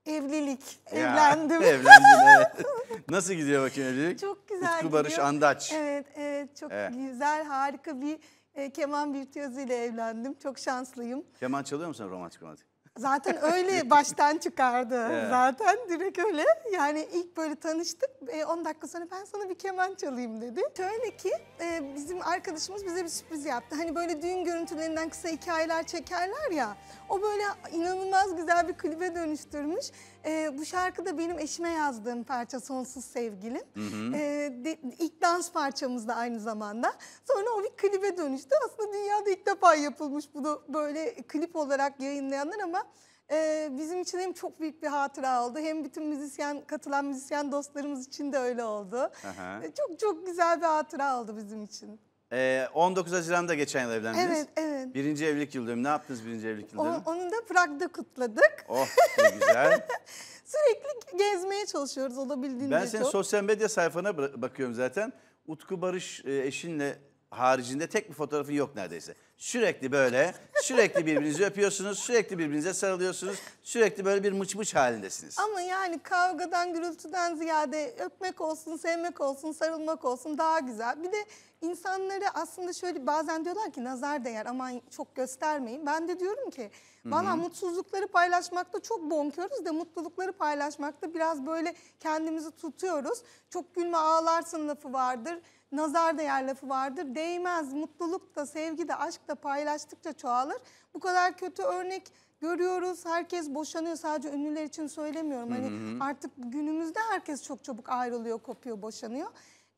S3: Evlilik, ya, evlendim. Evlendim,
S1: Nasıl gidiyor bakayım evlilik?
S3: Çok güzel Utku gidiyor. Barış Andaç. Evet, evet. Çok evet. güzel, harika bir e, keman virtüözü ile evlendim. Çok şanslıyım.
S1: Keman çalıyor musun romantik romantik?
S3: Zaten öyle baştan çıkardı evet. zaten direkt öyle. Yani ilk böyle tanıştık 10 e, dakika sonra ben sana bir keman çalayım dedi. Şöyle ki e, bizim arkadaşımız bize bir sürpriz yaptı. Hani böyle düğün görüntülerinden kısa hikayeler çekerler ya. O böyle inanılmaz güzel bir klibe dönüştürmüş. E, bu şarkı da benim eşime yazdığım parça Sonsuz Sevgilim. Hı hı. E, de, ilk dans parçamız da aynı zamanda. Sonra o bir klibe dönüştü. Aslında dünyada ilk defa yapılmış bunu böyle klip olarak yayınlayanlar ama e, bizim için hem çok büyük bir hatıra oldu hem bütün müzisyen katılan müzisyen dostlarımız için de öyle oldu. Aha. Çok çok güzel bir hatıra oldu bizim için.
S1: Ee, 19 Haziran'da geçen yıl evlendiniz. Evet, evet. Birinci evlilik yıl dönümü. Ne yaptınız birinci evlilik yıl dönümü?
S3: onu da Prag'da kutladık.
S1: Oh güzel.
S3: Sürekli gezmeye çalışıyoruz olabildiğince Ben senin çok. sosyal
S1: medya sayfana bakıyorum zaten. Utku Barış e, eşinle haricinde tek bir fotoğrafın yok neredeyse. Sürekli böyle, sürekli birbirinizi öpüyorsunuz, sürekli birbirinize sarılıyorsunuz, sürekli böyle bir mıç mıç halindesiniz.
S3: Ama yani kavgadan, gürültüden ziyade öpmek olsun, sevmek olsun, sarılmak olsun daha güzel. Bir de insanları aslında şöyle bazen diyorlar ki nazar değer aman çok göstermeyin. Ben de diyorum ki bana mutsuzlukları paylaşmakta çok bonkuyoruz da mutlulukları paylaşmakta biraz böyle kendimizi tutuyoruz. Çok gülme ağlarsın lafı vardır nazar değer lafı vardır. Değmez, mutluluk da, sevgi de, aşk da paylaştıkça çoğalır. Bu kadar kötü örnek görüyoruz. Herkes boşanıyor. Sadece ünlüler için söylemiyorum. Hani artık günümüzde herkes çok çabuk ayrılıyor, kopuyor, boşanıyor.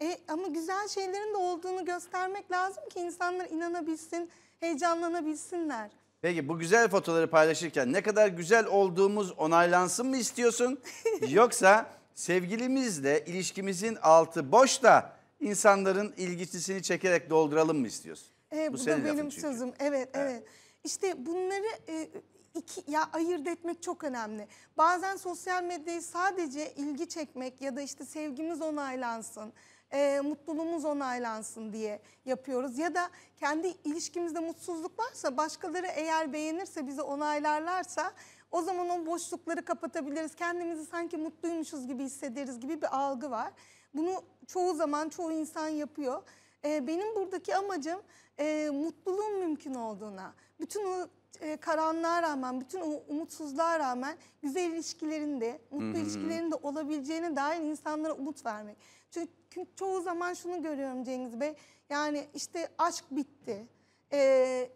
S3: E, ama güzel şeylerin de olduğunu göstermek lazım ki insanlar inanabilsin, heyecanlanabilsinler.
S1: Peki bu güzel fotoğrafları paylaşırken ne kadar güzel olduğumuz onaylansın mı istiyorsun? Yoksa sevgilimizle ilişkimizin altı boş da insanların ilgisini çekerek dolduralım mı istiyorsun? Evet, bu, bu da benim
S3: sözüm. Evet, evet, evet. İşte bunları e, iki ya ayırt etmek çok önemli. Bazen sosyal medyayı sadece ilgi çekmek ya da işte sevgimiz onaylansın, e, mutluluğumuz onaylansın diye yapıyoruz. Ya da kendi ilişkimizde mutsuzluk varsa başkaları eğer beğenirse bizi onaylarlarsa o zaman o boşlukları kapatabiliriz. Kendimizi sanki mutluymuşuz gibi hissederiz gibi bir algı var. Bunu çoğu zaman çoğu insan yapıyor. E, benim buradaki amacım e, mutluluğun mümkün olduğuna, bütün o e, karanlığa rağmen, bütün o umutsuzluğa rağmen güzel ilişkilerinde, mutlu ilişkilerinde -hı. ilişkilerin olabileceğine dair insanlara umut vermek. Çünkü çoğu zaman şunu görüyorum Cengiz Bey, yani işte aşk bitti, e,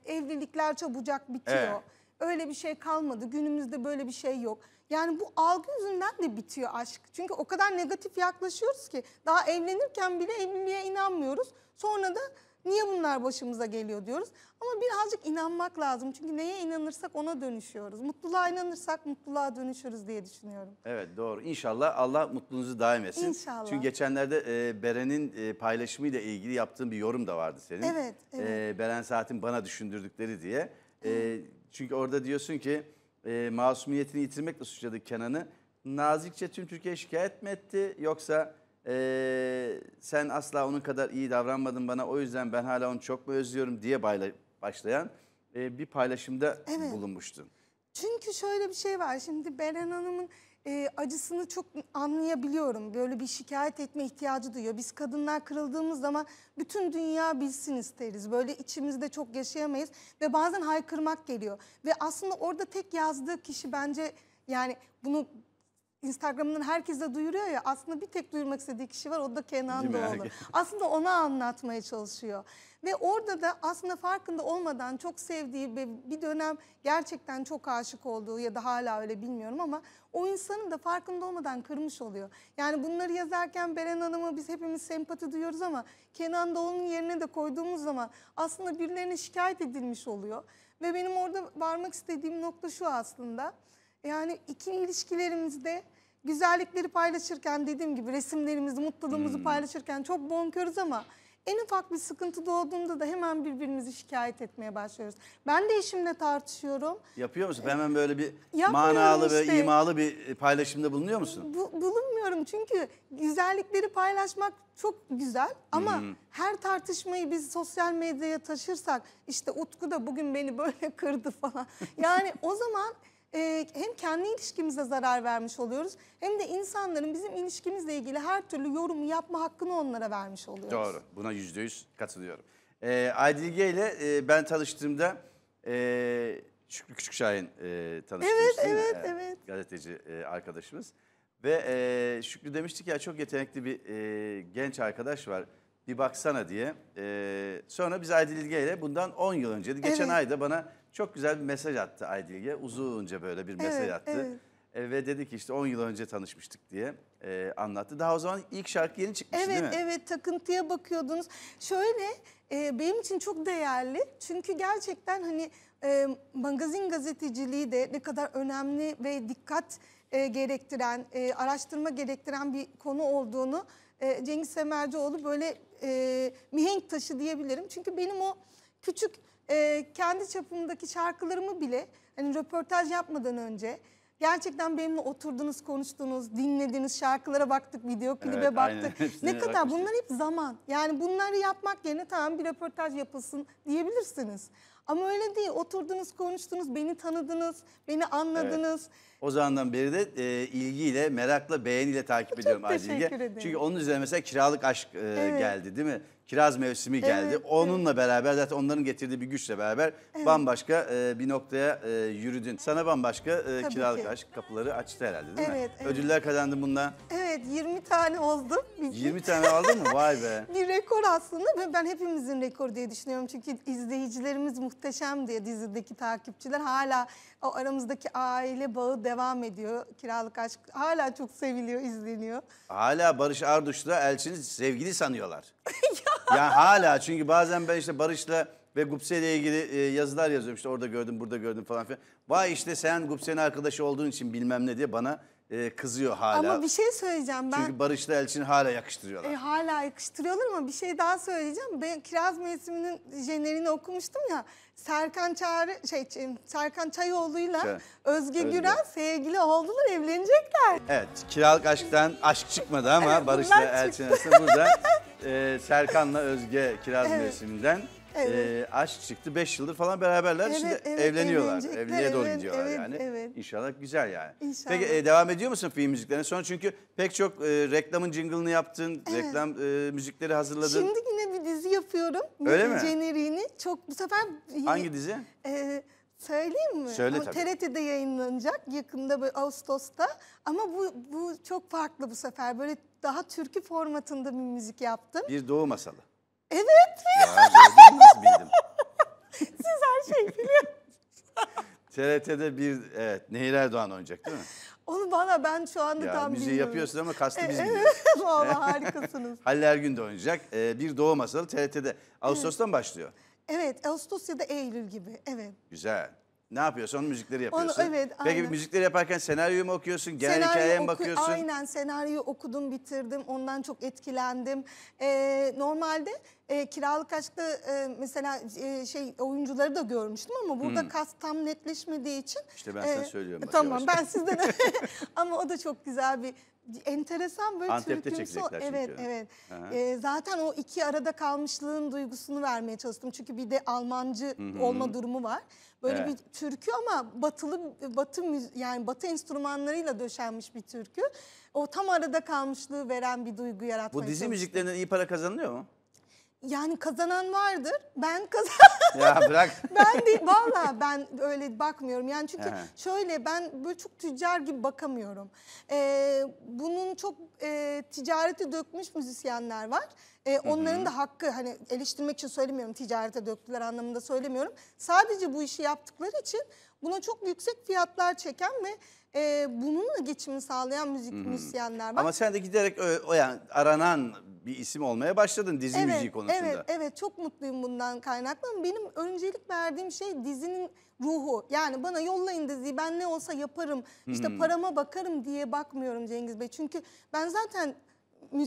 S3: evlilikler çabucak bitiyor. Evet. Öyle bir şey kalmadı. Günümüzde böyle bir şey yok. Yani bu algı yüzünden de bitiyor aşk. Çünkü o kadar negatif yaklaşıyoruz ki daha evlenirken bile evliliğe inanmıyoruz. Sonra da niye bunlar başımıza geliyor diyoruz. Ama birazcık inanmak lazım. Çünkü neye inanırsak ona dönüşüyoruz. Mutluluğa inanırsak mutluluğa dönüşürüz diye düşünüyorum.
S1: Evet doğru. İnşallah Allah mutluluğunuzu daim etsin. İnşallah. Çünkü geçenlerde e, Beren'in e, paylaşımıyla ilgili yaptığın bir yorum da vardı senin. Evet. evet. E, Beren Saat'in bana düşündürdükleri diye. E, çünkü orada diyorsun ki e, masumiyetini yitirmekle suçladı Kenan'ı. Nazikçe tüm Türkiye şikayet mi etti yoksa e, sen asla onun kadar iyi davranmadın bana o yüzden ben hala onu çok mu özlüyorum diye başlayan e, bir paylaşımda evet. bulunmuştun.
S3: Çünkü şöyle bir şey var şimdi Beren Hanım'ın e, acısını çok anlayabiliyorum. Böyle bir şikayet etme ihtiyacı duyuyor. Biz kadınlar kırıldığımız zaman bütün dünya bilsin isteriz. Böyle içimizde çok yaşayamayız ve bazen haykırmak geliyor. Ve aslında orada tek yazdığı kişi bence yani bunu Instagram'dan herkes de duyuruyor ya aslında bir tek duyurmak istediği kişi var o da Kenan Doğulu. Aslında ona anlatmaya çalışıyor. Ve orada da aslında farkında olmadan çok sevdiği ve bir dönem gerçekten çok aşık olduğu ya da hala öyle bilmiyorum ama o insanın da farkında olmadan kırmış oluyor. Yani bunları yazarken Beren Hanım'a biz hepimiz sempati duyuyoruz ama Kenan Doğulu'nun yerine de koyduğumuz zaman aslında birilerine şikayet edilmiş oluyor. Ve benim orada varmak istediğim nokta şu aslında. Yani iki ilişkilerimizde güzellikleri paylaşırken dediğim gibi resimlerimizi, mutluluğumuzu hmm. paylaşırken çok bonkörüz ama en ufak bir sıkıntı doğduğunda da hemen birbirimizi şikayet etmeye başlıyoruz. Ben de eşimle tartışıyorum.
S1: Yapıyor musun? E, hemen böyle bir manalı işte. ve imalı bir e, paylaşımda bulunuyor musun?
S3: Bu, bulunmuyorum çünkü güzellikleri paylaşmak çok güzel ama hmm. her tartışmayı biz sosyal medyaya taşırsak işte Utku da bugün beni böyle kırdı falan. Yani o zaman e, hem kendi ilişkimize zarar vermiş oluyoruz hem de insanların bizim ilişkimizle ilgili her türlü yorumu yapma hakkını onlara vermiş oluyoruz. Doğru
S1: buna yüzde yüz katılıyorum. E, ee, Adilge ile e, ben tanıştığımda e, Şükrü Küçük Şahin e, tanıştığımız evet, evet, mi? Evet, Gazeteci e, arkadaşımız. Ve e, Şükrü demişti ki ya çok yetenekli bir e, genç arkadaş var bir baksana diye. E, sonra biz Adil İlge ile bundan 10 yıl önce geçen evet. ayda bana çok güzel bir mesaj attı Aydilge. Uzunca böyle bir mesaj evet, attı. Evet. E, ve dedi ki işte 10 yıl önce tanışmıştık diye e, anlattı. Daha o zaman ilk şarkı yeni çıkmıştı evet, değil mi?
S3: Evet evet takıntıya bakıyordunuz. Şöyle e, benim için çok değerli. Çünkü gerçekten hani e, magazin gazeteciliği de ne kadar önemli ve dikkat e, gerektiren, e, araştırma gerektiren bir konu olduğunu e, Cengiz Semercioğlu böyle e, mihenk taşı diyebilirim. Çünkü benim o küçük e, kendi çapımdaki şarkılarımı bile hani röportaj yapmadan önce gerçekten benimle oturdunuz, konuştunuz, dinlediğiniz şarkılara baktık, video klibe evet, baktık. Aynen. Ne kadar bakmıştım. bunlar hep zaman. Yani bunları yapmak yerine tamam bir röportaj yapılsın diyebilirsiniz. Ama öyle değil. Oturdunuz, konuştunuz, beni tanıdınız, beni anladınız. Evet.
S1: O zamandan beri de e, ilgiyle, merakla, beğeniyle takip Çok ediyorum Çok teşekkür ederim. Çünkü onun üzerine mesela kiralık aşk e, evet. geldi değil mi? kiraz mevsimi geldi. Evet, Onunla beraber zaten onların getirdiği bir güçle beraber bambaşka e, bir noktaya e, yürüdün. Sana bambaşka e, kiralık ki. aşk kapıları açtı herhalde değil Evet, mi? evet. Ödüller kazandın bundan.
S3: Evet 20 tane oldum. 20 tane aldın mı? Vay be. Bir rekor aslında ve ben hepimizin rekoru diye düşünüyorum. Çünkü izleyicilerimiz muhteşem diye dizideki takipçiler hala o aramızdaki aile bağı devam ediyor. Kiralık aşk hala çok seviliyor, izleniyor.
S1: Hala Barış Arduş'la Elçin'i sevgili sanıyorlar ya. Yani hala çünkü bazen ben işte Barış'la ve Gupse ile ilgili e, yazılar yazıyorum. İşte orada gördüm, burada gördüm falan filan. Vay işte sen Gupse'nin arkadaşı olduğun için bilmem ne diye bana e, kızıyor hala. Ama bir şey
S3: söyleyeceğim ben. Çünkü
S1: Barış'la Elçin'i hala yakıştırıyorlar. E,
S3: hala yakıştırıyorlar ama bir şey daha söyleyeceğim. Ben Kiraz Mevsimi'nin jenerini okumuştum ya. Serkan Çağrı şey Serkan Çayoğlu'yla şey, Özge, Özge Güren sevgili oldular, evlenecekler.
S1: Evet, kiralık aşktan aşk çıkmadı ama evet, Barış'la Elçin arasında burada e, Serkan'la Özge Kiraz evet. Mevsimi'nden Evet. E, aşk çıktı. 5 yıldır falan beraberler. Evet, Şimdi evet, evleniyorlar. Evliliğe evet, doğru gidiyorlar evet, yani. Evet. İnşallah güzel yani. İnşallah. Peki e, devam ediyor musun film müziklerine? Sonra çünkü pek çok e, reklamın jingle'ını yaptın. Evet. Reklam e, müzikleri hazırladın. Şimdi
S3: yine bir dizi yapıyorum. Öyle mi? Jeneriğini. Çok bu sefer... Hangi dizi? Eee... Söyleyeyim mi? Söyle Ama tabii. TRT'de yayınlanacak yakında böyle Ağustos'ta. Ama bu, bu çok farklı bu sefer. Böyle daha türkü formatında bir müzik yaptım.
S1: Bir doğu masalı.
S3: Evet. Ya gördün nasıl bildim? Siz her şeyi biliyorsunuz.
S1: TRT'de bir evet Nehir Erdoğan oynayacak değil mi?
S3: Onu bana ben şu anda ya, tam müziği bilmiyorum. yapıyorsun ama kastı e, biz biliyoruz. Valla
S1: harikasınız. Halil Ergün de oynayacak. Ee, bir doğum masalı TRT'de. Ağustos'tan evet. başlıyor.
S3: Evet Ağustos ya da Eylül gibi evet.
S1: Güzel. Ne yapıyorsan müzikleri yapıyorsun. Onu, evet, Peki aynen. müzikleri yaparken senaryoyu mu okuyorsun? Genel senaryo hikayeye mi bakıyorsun? Aynen
S3: senaryo okudum bitirdim. Ondan çok etkilendim. Ee, normalde e, kiralık aşkta e, mesela e, şey oyuncuları da görmüştüm ama burada hmm. kas tam netleşmediği için. İşte ben e, sana söylüyorum. Bak, tamam yavaş. ben sizden ama o da çok güzel bir enteresan böyle Antep'te türkümsü. çekecekler çünkü. Evet, evet. E, zaten o iki arada kalmışlığın duygusunu vermeye çalıştım. Çünkü bir de Almancı Hı-hı. olma durumu var. Böyle evet. bir türkü ama batılı batı yani batı enstrümanlarıyla döşenmiş bir türkü. O tam arada kalmışlığı veren bir duygu yaratmaya Bu dizi çalıştım. müziklerinden
S1: iyi para kazanılıyor mu?
S3: Yani kazanan vardır. Ben kazan. Ya bırak. ben değil valla ben öyle bakmıyorum. Yani çünkü Aha. şöyle ben böyle çok tüccar gibi bakamıyorum. Ee, bunun çok e, ticareti dökmüş müzisyenler var. Ee, onların Hı -hı. da hakkı hani eleştirmek için söylemiyorum. Ticarete döktüler anlamında söylemiyorum. Sadece bu işi yaptıkları için Buna çok yüksek fiyatlar çeken ve e, bununla geçimini sağlayan müzik hmm. müzisyenler var. Ama
S1: sen de giderek o, e, o yani aranan bir isim olmaya başladın dizi evet, müziği konusunda. Evet,
S3: evet çok mutluyum bundan kaynaklı. Benim öncelik verdiğim şey dizinin ruhu. Yani bana yollayın diziyi ben ne olsa yaparım, işte hmm. parama bakarım diye bakmıyorum Cengiz Bey. Çünkü ben zaten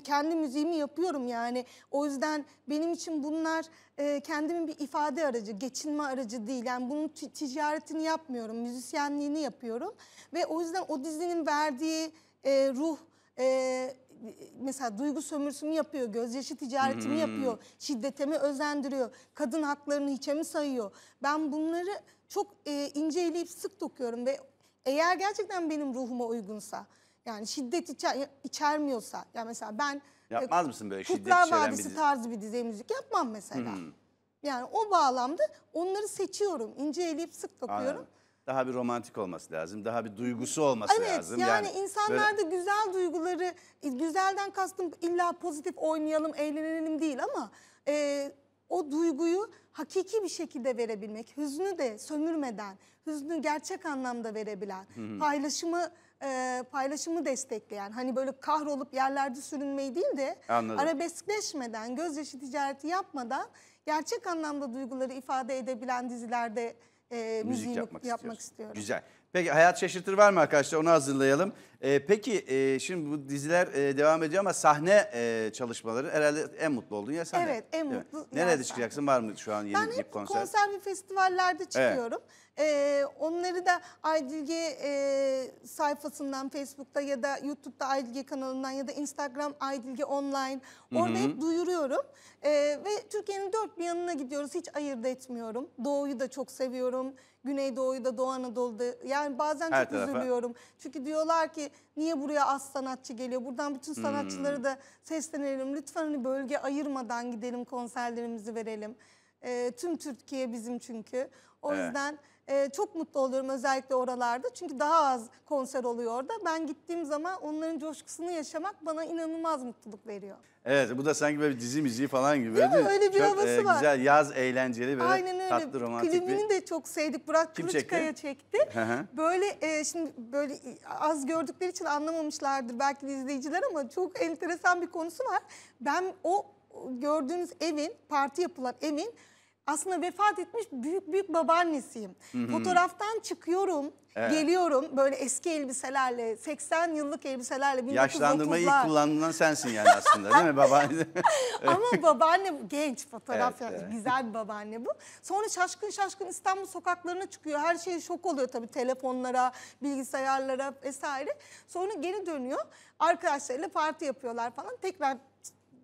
S3: kendi müziğimi yapıyorum yani. O yüzden benim için bunlar e, kendimin bir ifade aracı, geçinme aracı değil. Yani bunun ticaretini yapmıyorum, müzisyenliğini yapıyorum. Ve o yüzden o dizinin verdiği e, ruh, e, mesela duygu sömürüsümü yapıyor, gözyaşı ticaretimi hmm. yapıyor, şiddetimi özendiriyor, kadın haklarını hiçe mi sayıyor? Ben bunları çok e, inceleyip sık dokuyorum ve eğer gerçekten benim ruhuma uygunsa... Yani şiddet içer, içermiyorsa. Ya mesela ben e, Yapmaz mısın böyle şiddet Kurtlar bir tarzı bir dizi müzik yapmam mesela. Hmm. Yani o bağlamda onları seçiyorum. İnce eleyip sık bakıyorum.
S1: Daha bir romantik olması lazım. Daha bir duygusu olması evet, lazım. Evet yani, yani insanlarda böyle...
S3: güzel duyguları, e, güzelden kastım illa pozitif oynayalım, eğlenelim değil ama e, o duyguyu hakiki bir şekilde verebilmek, hüznü de sömürmeden, hüznü gerçek anlamda verebilen, Hı -hı. paylaşımı e, paylaşımı destekleyen hani böyle kahrolup yerlerde sürünmeyi değil de Anladım. arabeskleşmeden, gözyaşı ticareti yapmadan gerçek anlamda duyguları ifade edebilen dizilerde e, müzik yapmak, yapmak istiyorum. Güzel.
S1: Peki hayat şaşırtır var mı arkadaşlar onu hazırlayalım. Ee, peki e, şimdi bu diziler e, devam ediyor ama sahne e, çalışmaları herhalde en mutlu oldun ya sen? Evet en mutlu. Mi? Nerede sahne. çıkacaksın var mı şu an yeni ben klip konser? Ben konser
S3: ve festivallerde çıkıyorum. Evet. Ee, onları da Aydilge e, sayfasından Facebook'ta ya da YouTube'da Aydilge kanalından ya da Instagram Aydilge Online orada Hı -hı. hep duyuruyorum. Ee, ve Türkiye'nin dört bir yanına gidiyoruz hiç ayırt etmiyorum. Doğu'yu da çok seviyorum. Güneydoğu'yu da Doğu Anadolu'da yani bazen Her çok tarafa. üzülüyorum. Çünkü diyorlar ki niye buraya az sanatçı geliyor? Buradan bütün hmm. sanatçıları hmm. da seslenelim. Lütfen hani bölge ayırmadan gidelim konserlerimizi verelim. E, tüm Türkiye bizim çünkü. O evet. yüzden e, çok mutlu oluyorum özellikle oralarda. Çünkü daha az konser oluyor orada. Ben gittiğim zaman onların coşkusunu yaşamak bana inanılmaz mutluluk veriyor.
S1: Evet bu da sanki böyle dizi müziği falan gibi. Değil, değil mi? Öyle bir çok, havası e, var. Güzel yaz eğlenceli böyle Aynen öyle. tatlı romantik Klibini bir...
S3: de çok sevdik. Burak Kim Kılıçkaya çekti. Hı hı. Böyle e, şimdi böyle e, az gördükleri için anlamamışlardır belki izleyiciler ama çok enteresan bir konusu var. Ben o gördüğünüz evin, parti yapılan evin aslında vefat etmiş büyük büyük babaannesiyim. Hı -hı. Fotoğraftan çıkıyorum, evet. geliyorum böyle eski elbiselerle, 80 yıllık elbiselerle. 1930'lar. Yaşlandırmayı ilk
S1: kullanılan sensin yani aslında değil mi babaanne? Ama
S3: babaanne genç fotoğraf evet, yani evet. güzel bir babaanne bu. Sonra şaşkın şaşkın İstanbul sokaklarına çıkıyor. Her şey şok oluyor tabii telefonlara, bilgisayarlara vesaire. Sonra geri dönüyor. Arkadaşlarıyla parti yapıyorlar falan. Tekrar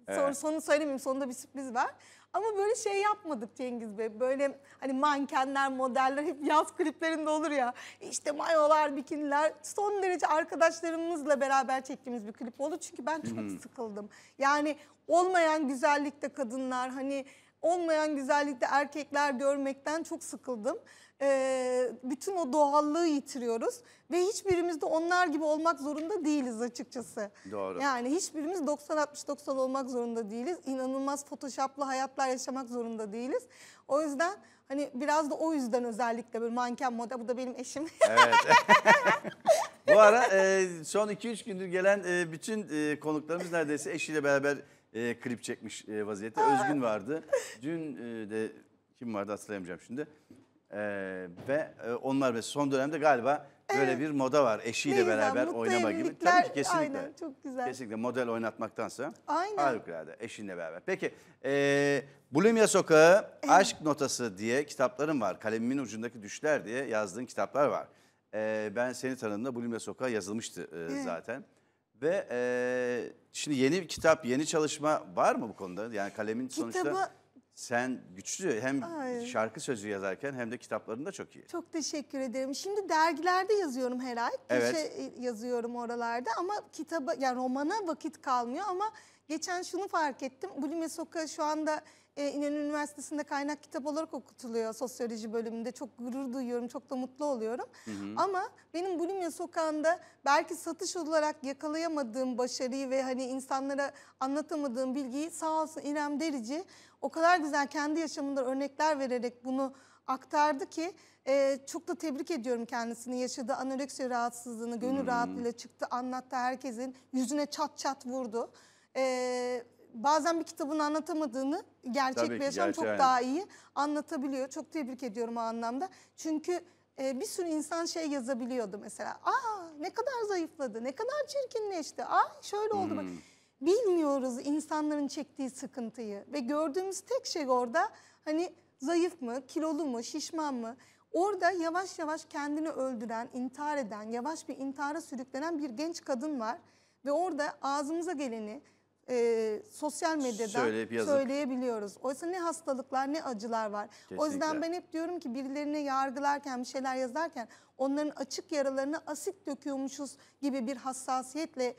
S3: evet. Son, sonu söylemeyeyim sonunda bir sürpriz var. Ama böyle şey yapmadık Cengiz Bey. Böyle hani mankenler, modeller hep yaz kliplerinde olur ya. İşte mayolar, bikiniler. Son derece arkadaşlarımızla beraber çektiğimiz bir klip oldu. Çünkü ben çok hmm. sıkıldım. Yani olmayan güzellikte kadınlar hani olmayan güzellikte erkekler görmekten çok sıkıldım e, bütün o doğallığı yitiriyoruz ve hiçbirimiz de onlar gibi olmak zorunda değiliz açıkçası. Doğru. Yani hiçbirimiz 90-60-90 olmak zorunda değiliz. İnanılmaz photoshoplı hayatlar yaşamak zorunda değiliz. O yüzden hani biraz da o yüzden özellikle bir manken moda bu da benim eşim.
S1: Evet. Bu ara e, son 2-3 gündür gelen e, bütün e, konuklarımız neredeyse eşiyle beraber e, klip çekmiş e, vaziyette. Özgün vardı. Dün e, de kim vardı hatırlayamayacağım şimdi. Ee, ve e, onlar ve son dönemde galiba böyle bir moda var. Eşiyle ne beraber oynama gibi. Tabii ki kesinlikle. Aynen,
S3: çok güzel. Kesinlikle
S1: model oynatmaktansa Aynen. harikulade eşinle beraber. Peki e, Bulimya Sokağı, evet. Aşk Notası diye kitapların var. Kalemimin ucundaki düşler diye yazdığın kitaplar var. E, ben seni tanıdığımda Bulimya Sokağı yazılmıştı e, evet. zaten. Ve e, şimdi yeni bir kitap, yeni çalışma var mı bu konuda? Yani kalemin Kitabı... sonuçta sen güçlü hem Ay. şarkı sözü yazarken hem de kitaplarında çok iyi.
S3: Çok teşekkür ederim. Şimdi dergilerde yazıyorum her ay. Evet. E, yazıyorum oralarda ama kitaba yani romana vakit kalmıyor ama geçen şunu fark ettim. Bulime Soka şu anda e, İnönü Üniversitesi'nde kaynak kitap olarak okutuluyor sosyoloji bölümünde. Çok gurur duyuyorum, çok da mutlu oluyorum. Hı hı. Ama benim Bulimya Sokağı'nda belki satış olarak yakalayamadığım başarıyı ve hani insanlara anlatamadığım bilgiyi sağ olsun İrem Derici o kadar güzel kendi yaşamında örnekler vererek bunu aktardı ki e, çok da tebrik ediyorum kendisini. Yaşadığı anoreksiya rahatsızlığını gönül hmm. rahatlığıyla çıktı, anlattı herkesin. Yüzüne çat çat vurdu. E, bazen bir kitabın anlatamadığını gerçek Tabii bir yaşam gerçek, çok aynen. daha iyi anlatabiliyor. Çok tebrik ediyorum o anlamda. Çünkü e, bir sürü insan şey yazabiliyordu mesela. Aa ne kadar zayıfladı, ne kadar çirkinleşti, aa şöyle oldu. Hmm. Bak. Bilmiyoruz insanların çektiği sıkıntıyı ve gördüğümüz tek şey orada hani zayıf mı, kilolu mu, şişman mı? Orada yavaş yavaş kendini öldüren, intihar eden, yavaş bir intihara sürüklenen bir genç kadın var. Ve orada ağzımıza geleni, e, sosyal medyadan söyleyebiliyoruz. Oysa ne hastalıklar ne acılar var. Kesinlikle. O yüzden ben hep diyorum ki birilerine yargılarken bir şeyler yazarken onların açık yaralarını asit döküyormuşuz gibi bir hassasiyetle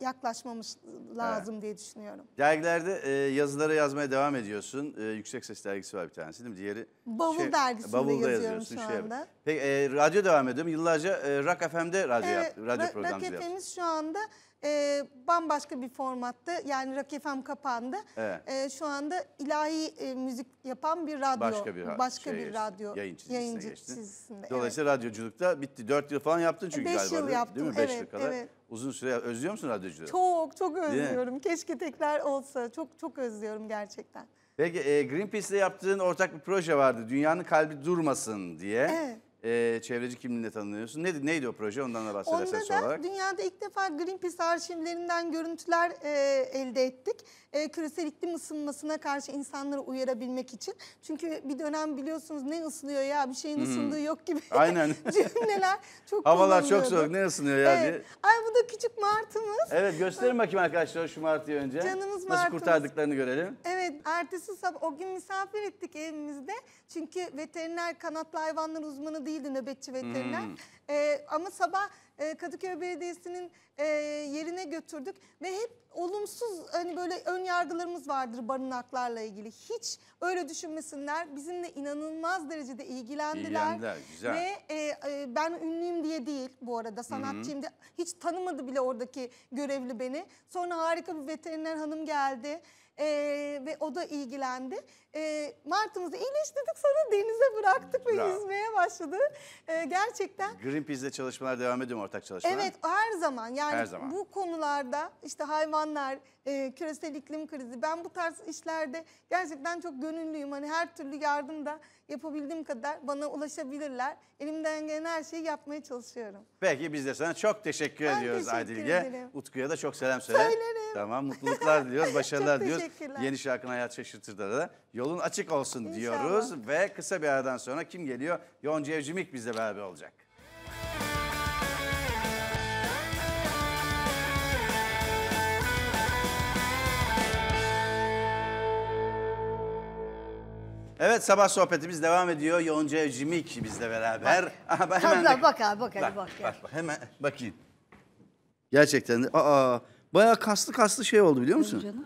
S3: yaklaşmamız lazım evet. diye düşünüyorum.
S1: Dergilerde e, yazılara yazmaya devam ediyorsun. E, Yüksek Ses dergisi var bir tanesi değil mi? Diğeri Bavul şey, dergisinde Bavul'da yazıyorsun şu şey anda. Peki e, radyo devam ediyorum. Yıllarca e, Rock FM'de radyo, evet, radyo programı programcılığı Rock
S3: FM'imiz şu anda e, bambaşka bir formatta yani Rock FM kapandı. Evet. E, şu anda ilahi e, müzik yapan bir radyo. Başka bir, başka şey, bir radyo. Yayın çizgisine yayın çizgisinde, Dolayısıyla
S1: evet. radyoculukta bitti. Dört yıl falan yaptın çünkü Beş galiba. Yıl yaptım. Değil mi? Evet, Beş yıl kadar. Evet. Uzun süre özlüyor musun radyoculuğu?
S3: Çok çok özlüyorum. Keşke tekrar olsa. Çok çok özlüyorum gerçekten.
S1: Peki e, Greenpeace'le yaptığın ortak bir proje vardı. Dünyanın kalbi durmasın diye. Evet e, çevreci kimliğinde tanınıyorsun. Neydi, neydi o proje? Ondan da bahsedersen Onda da
S3: dünyada ilk defa Greenpeace arşivlerinden görüntüler e, elde ettik e, küresel iklim ısınmasına karşı insanları uyarabilmek için. Çünkü bir dönem biliyorsunuz ne ısınıyor ya bir şeyin hmm. ısındığı yok gibi Aynen. cümleler çok Havalar çok soğuk ne ısınıyor ya evet. diye. Ay bu da küçük martımız. Evet gösterin
S1: bakayım arkadaşlar şu martıyı önce. Canımız Nasıl kurtardıklarını görelim.
S3: Evet ertesi sabah o gün misafir ettik evimizde. Çünkü veteriner kanatlı hayvanlar uzmanı değildi nöbetçi veteriner. Hmm. E, ama sabah e, Kadıköy Belediyesi'nin e, yerine götürdük ve hep olumsuz hani böyle ön yargılarımız vardır barınaklarla ilgili. Hiç öyle düşünmesinler. Bizimle inanılmaz derecede ilgilendiler. İlgilendiler, güzel. Ve e, e, ben ünlüyüm diye değil bu arada sanatçıyım diye. Hiç tanımadı bile oradaki görevli beni. Sonra harika bir veteriner hanım geldi. E, ve o da ilgilendi. E, Martımızı iyileştirdik sonra denize bıraktık ve Bravo. yüzmeye başladı. E, gerçekten.
S1: Greenpeace'de çalışmalar devam ediyor mu ortak çalışmalar? Evet
S3: her zaman yani her zaman. bu konularda işte hayvanlar, e, küresel iklim krizi ben bu tarz işlerde gerçekten çok gönüllüyüm. Hani her türlü yardım da yapabildiğim kadar bana ulaşabilirler. Elimden gelen her şeyi yapmaya çalışıyorum.
S1: Peki biz de sana çok teşekkür ben ediyoruz teşekkür Adilge. Ederim. Utku'ya da çok selam söyle. Söylerim. Tamam mutluluklar diliyoruz, başarılar diliyoruz ediyoruz. Yeni şarkın Hayat Şaşırtır'da da yolun açık olsun İnşallah. diyoruz. Ve kısa bir aradan sonra kim geliyor? Yonca Evcimik bizle beraber olacak. Evet sabah sohbetimiz devam ediyor. Yonca Evcimik bizle beraber. Bak. Aha, ben hemen Tabii,
S4: bak abi bak hadi bak. Bak,
S1: bak, bak hemen bakayım. Gerçekten de aa bayağı kaslı kaslı şey oldu biliyor musun? Canım.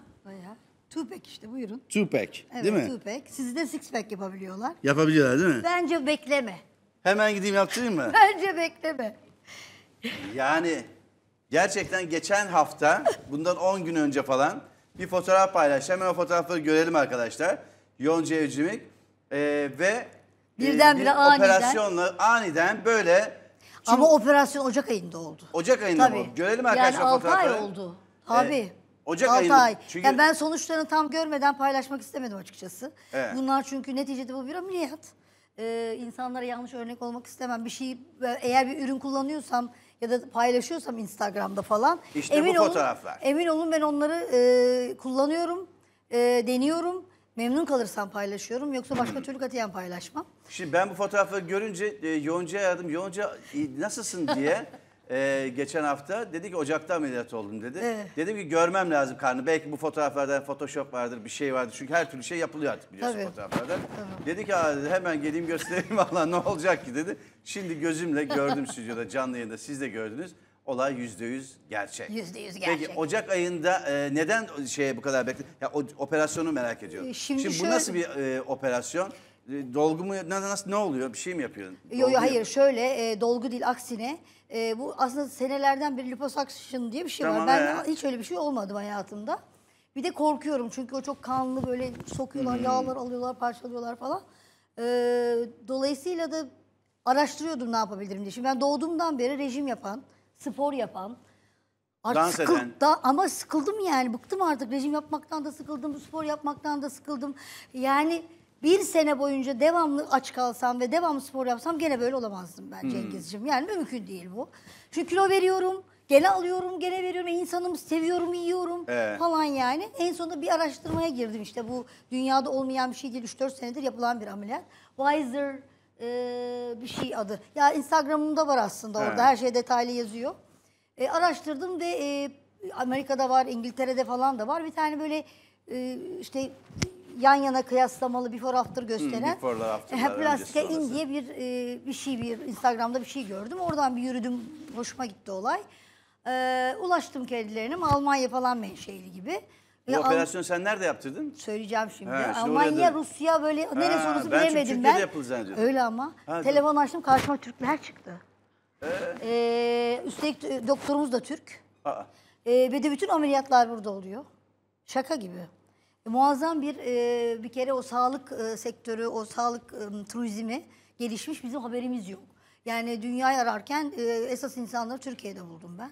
S4: Tupac işte buyurun.
S1: Tupac evet, değil mi?
S4: Tupac. Sizi de six pack yapabiliyorlar.
S1: Yapabiliyorlar değil mi?
S4: Bence bekleme.
S1: Hemen gideyim yaptırayım mı?
S4: Bence bekleme.
S1: Yani gerçekten geçen hafta bundan 10 gün önce falan bir fotoğraf paylaştı. Hemen o fotoğrafları görelim arkadaşlar. Yonca Evcimik ee, ve
S4: birden e, bir aniden. operasyonla
S1: aniden böyle.
S4: Ama operasyon Ocak ayında oldu.
S1: Ocak ayında Tabii. mı? Görelim arkadaşlar fotoğrafları. Yani 6 ay
S4: oldu. Tabii. Ee, Ocak ayında. Ay. Çünkü... Yani ben sonuçlarını tam görmeden paylaşmak istemedim açıkçası. Evet. Bunlar çünkü neticede bu bir ameliyat. Ee, insanlara yanlış örnek olmak istemem. Bir şey eğer bir ürün kullanıyorsam ya da paylaşıyorsam Instagram'da falan. İşte emin bu olun, Emin olun ben onları e, kullanıyorum, e, deniyorum. Memnun kalırsam paylaşıyorum yoksa başka türlü katiyen paylaşmam.
S1: Şimdi ben bu fotoğrafları görünce e, Yonca'ya aradım. Yonca e, nasılsın diye e, geçen hafta dedi ki Ocak'ta ameliyat oldum dedi. Ee. Dedim ki görmem lazım karnı. Belki bu fotoğraflardan Photoshop vardır bir şey vardır. Çünkü her türlü şey yapılıyor artık biliyorsun Tabii. fotoğraflarda. Tamam. Dedi ki dedi, hemen geleyim göstereyim Allah ne olacak ki dedi. Şimdi gözümle gördüm stüdyoda canlı yayında siz de gördünüz. Olay yüzde yüz gerçek.
S4: Yüzde yüz gerçek. Peki
S1: Ocak ayında e, neden şeye bu kadar bekledin? Ya o, operasyonu merak ediyorum. Ee, şimdi şimdi bu şöyle... nasıl bir e, operasyon? E, dolgu mu nasıl ne oluyor? Bir şey mi yapıyorsun? Yok yo, hayır yapıyorsun.
S4: şöyle e, dolgu değil aksine e, bu aslında senelerden bir liposuction diye bir şey tamam var. Ben ya. hiç öyle bir şey olmadım hayatımda. Bir de korkuyorum çünkü o çok kanlı böyle sokuyorlar, yağlar alıyorlar, parçalıyorlar falan. E, dolayısıyla da araştırıyordum ne yapabilirim diye. Şimdi ben doğduğumdan beri rejim yapan, spor yapan, Artık Dans sıkıl, eden. Da, ama sıkıldım yani. Bıktım artık. Rejim yapmaktan da sıkıldım. Spor yapmaktan da sıkıldım. Yani bir sene boyunca devamlı aç kalsam ve devamlı spor yapsam gene böyle olamazdım ben hmm. Cengiz'ciğim. Yani mümkün değil bu. Çünkü kilo veriyorum, gene alıyorum, gene veriyorum. E, insanım seviyorum, yiyorum ee. falan yani. En sonunda bir araştırmaya girdim işte bu dünyada olmayan bir şey değil. 3-4 senedir yapılan bir ameliyat. Wiser e, bir şey adı. Ya Instagram'ımda var aslında orada. He. Her şey detaylı yazıyor. E, araştırdım ve e, Amerika'da var, İngiltere'de falan da var. Bir tane böyle e, işte yan yana kıyaslamalı before after hmm, gösteren hmm, before after, in diye bir e, bir şey bir Instagram'da bir şey gördüm. Oradan bir yürüdüm. Hoşuma gitti olay. E, ulaştım kendilerine Almanya falan menşeli gibi. Bu ya operasyonu
S1: sen nerede yaptırdın?
S4: Söyleyeceğim şimdi. Ha, Almanya, Rusya böyle ha, neresi orası ben bilemedim ben. Yapıldı Öyle ama. Ha, Telefon açtım karşıma Türkler çıktı. Ee? Ee, üstelik doktorumuz da Türk. Aa. Ee, ve de bütün ameliyatlar burada oluyor. Şaka gibi muazzam bir e, bir kere o sağlık e, sektörü, o sağlık e, turizmi gelişmiş bizim haberimiz yok. Yani dünyayı ararken e, esas insanları Türkiye'de buldum ben.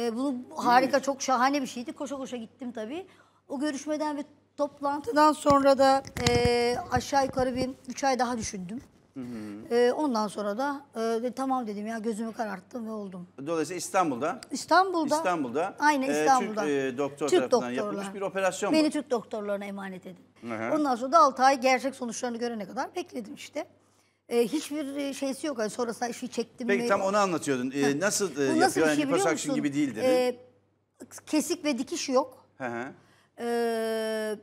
S4: E, bunu harika, çok şahane bir şeydi. Koşa koşa gittim tabii. O görüşmeden ve toplantıdan sonra da e, aşağı yukarı bir üç ay daha düşündüm. Hı hı. Ee, ondan sonra da e, tamam dedim ya gözümü kararttım ve oldum.
S1: Dolayısıyla İstanbul'da. İstanbul'da. İstanbul'da. E, Aynen İstanbul'da. Türk e, doktor Türk tarafından doktorlar. yapılmış bir operasyon Beni bu.
S4: Türk doktorlarına emanet edin. Hı hı. Ondan sonra da 6 ay gerçek sonuçlarını görene kadar bekledim işte. E, hiçbir şeysi yok. Yani sonrasında işi çektim. Peki tam onu
S1: anlatıyordun. E, nasıl e, yapıyor? Nasıl yani şey liposuction gibi değildi. E,
S4: kesik ve dikiş yok. Hı hı. E,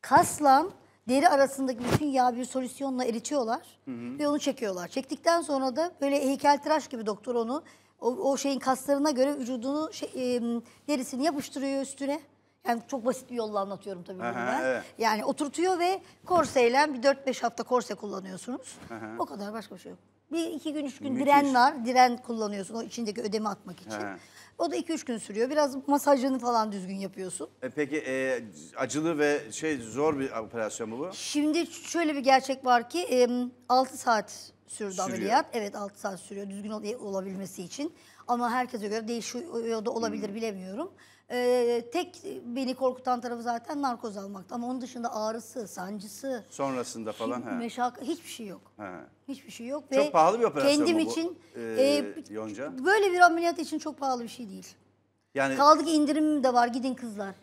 S4: kaslan deri arasındaki bütün yağ bir solüsyonla eritiyorlar hı hı. ve onu çekiyorlar. Çektikten sonra da böyle heykeltıraş gibi doktor onu o, o şeyin kaslarına göre vücudunu şey, e, derisini yapıştırıyor üstüne. Yani çok basit bir yolla anlatıyorum tabii bunu ben. Evet. Yani oturtuyor ve korseyle bir 4-5 hafta korse kullanıyorsunuz. Aha. O kadar başka bir şey yok. Bir iki gün, üç gün Müthiş. diren var. Diren kullanıyorsun o içindeki ödemi atmak için. Aha. O da 2-3 gün sürüyor. Biraz masajını falan düzgün yapıyorsun.
S1: E peki e, acılı ve şey zor bir operasyon mu bu?
S4: Şimdi şöyle bir gerçek var ki e, 6 saat sürdü sürüyor. ameliyat. Evet 6 saat sürüyor düzgün olabilmesi için. Ama herkese göre değişiyor da olabilir hmm. bilemiyorum. Ee, tek beni korkutan tarafı zaten narkoz almaktı. Ama onun dışında ağrısı, sancısı.
S1: Sonrasında falan. He.
S4: Meşak, hiçbir şey yok. He. Hiçbir şey yok. Çok Ve pahalı bir operasyon kendim bu, için, e, e, Yonca? Böyle bir ameliyat için çok pahalı bir şey değil. Yani... Kaldı ki indirimim de var gidin kızlar.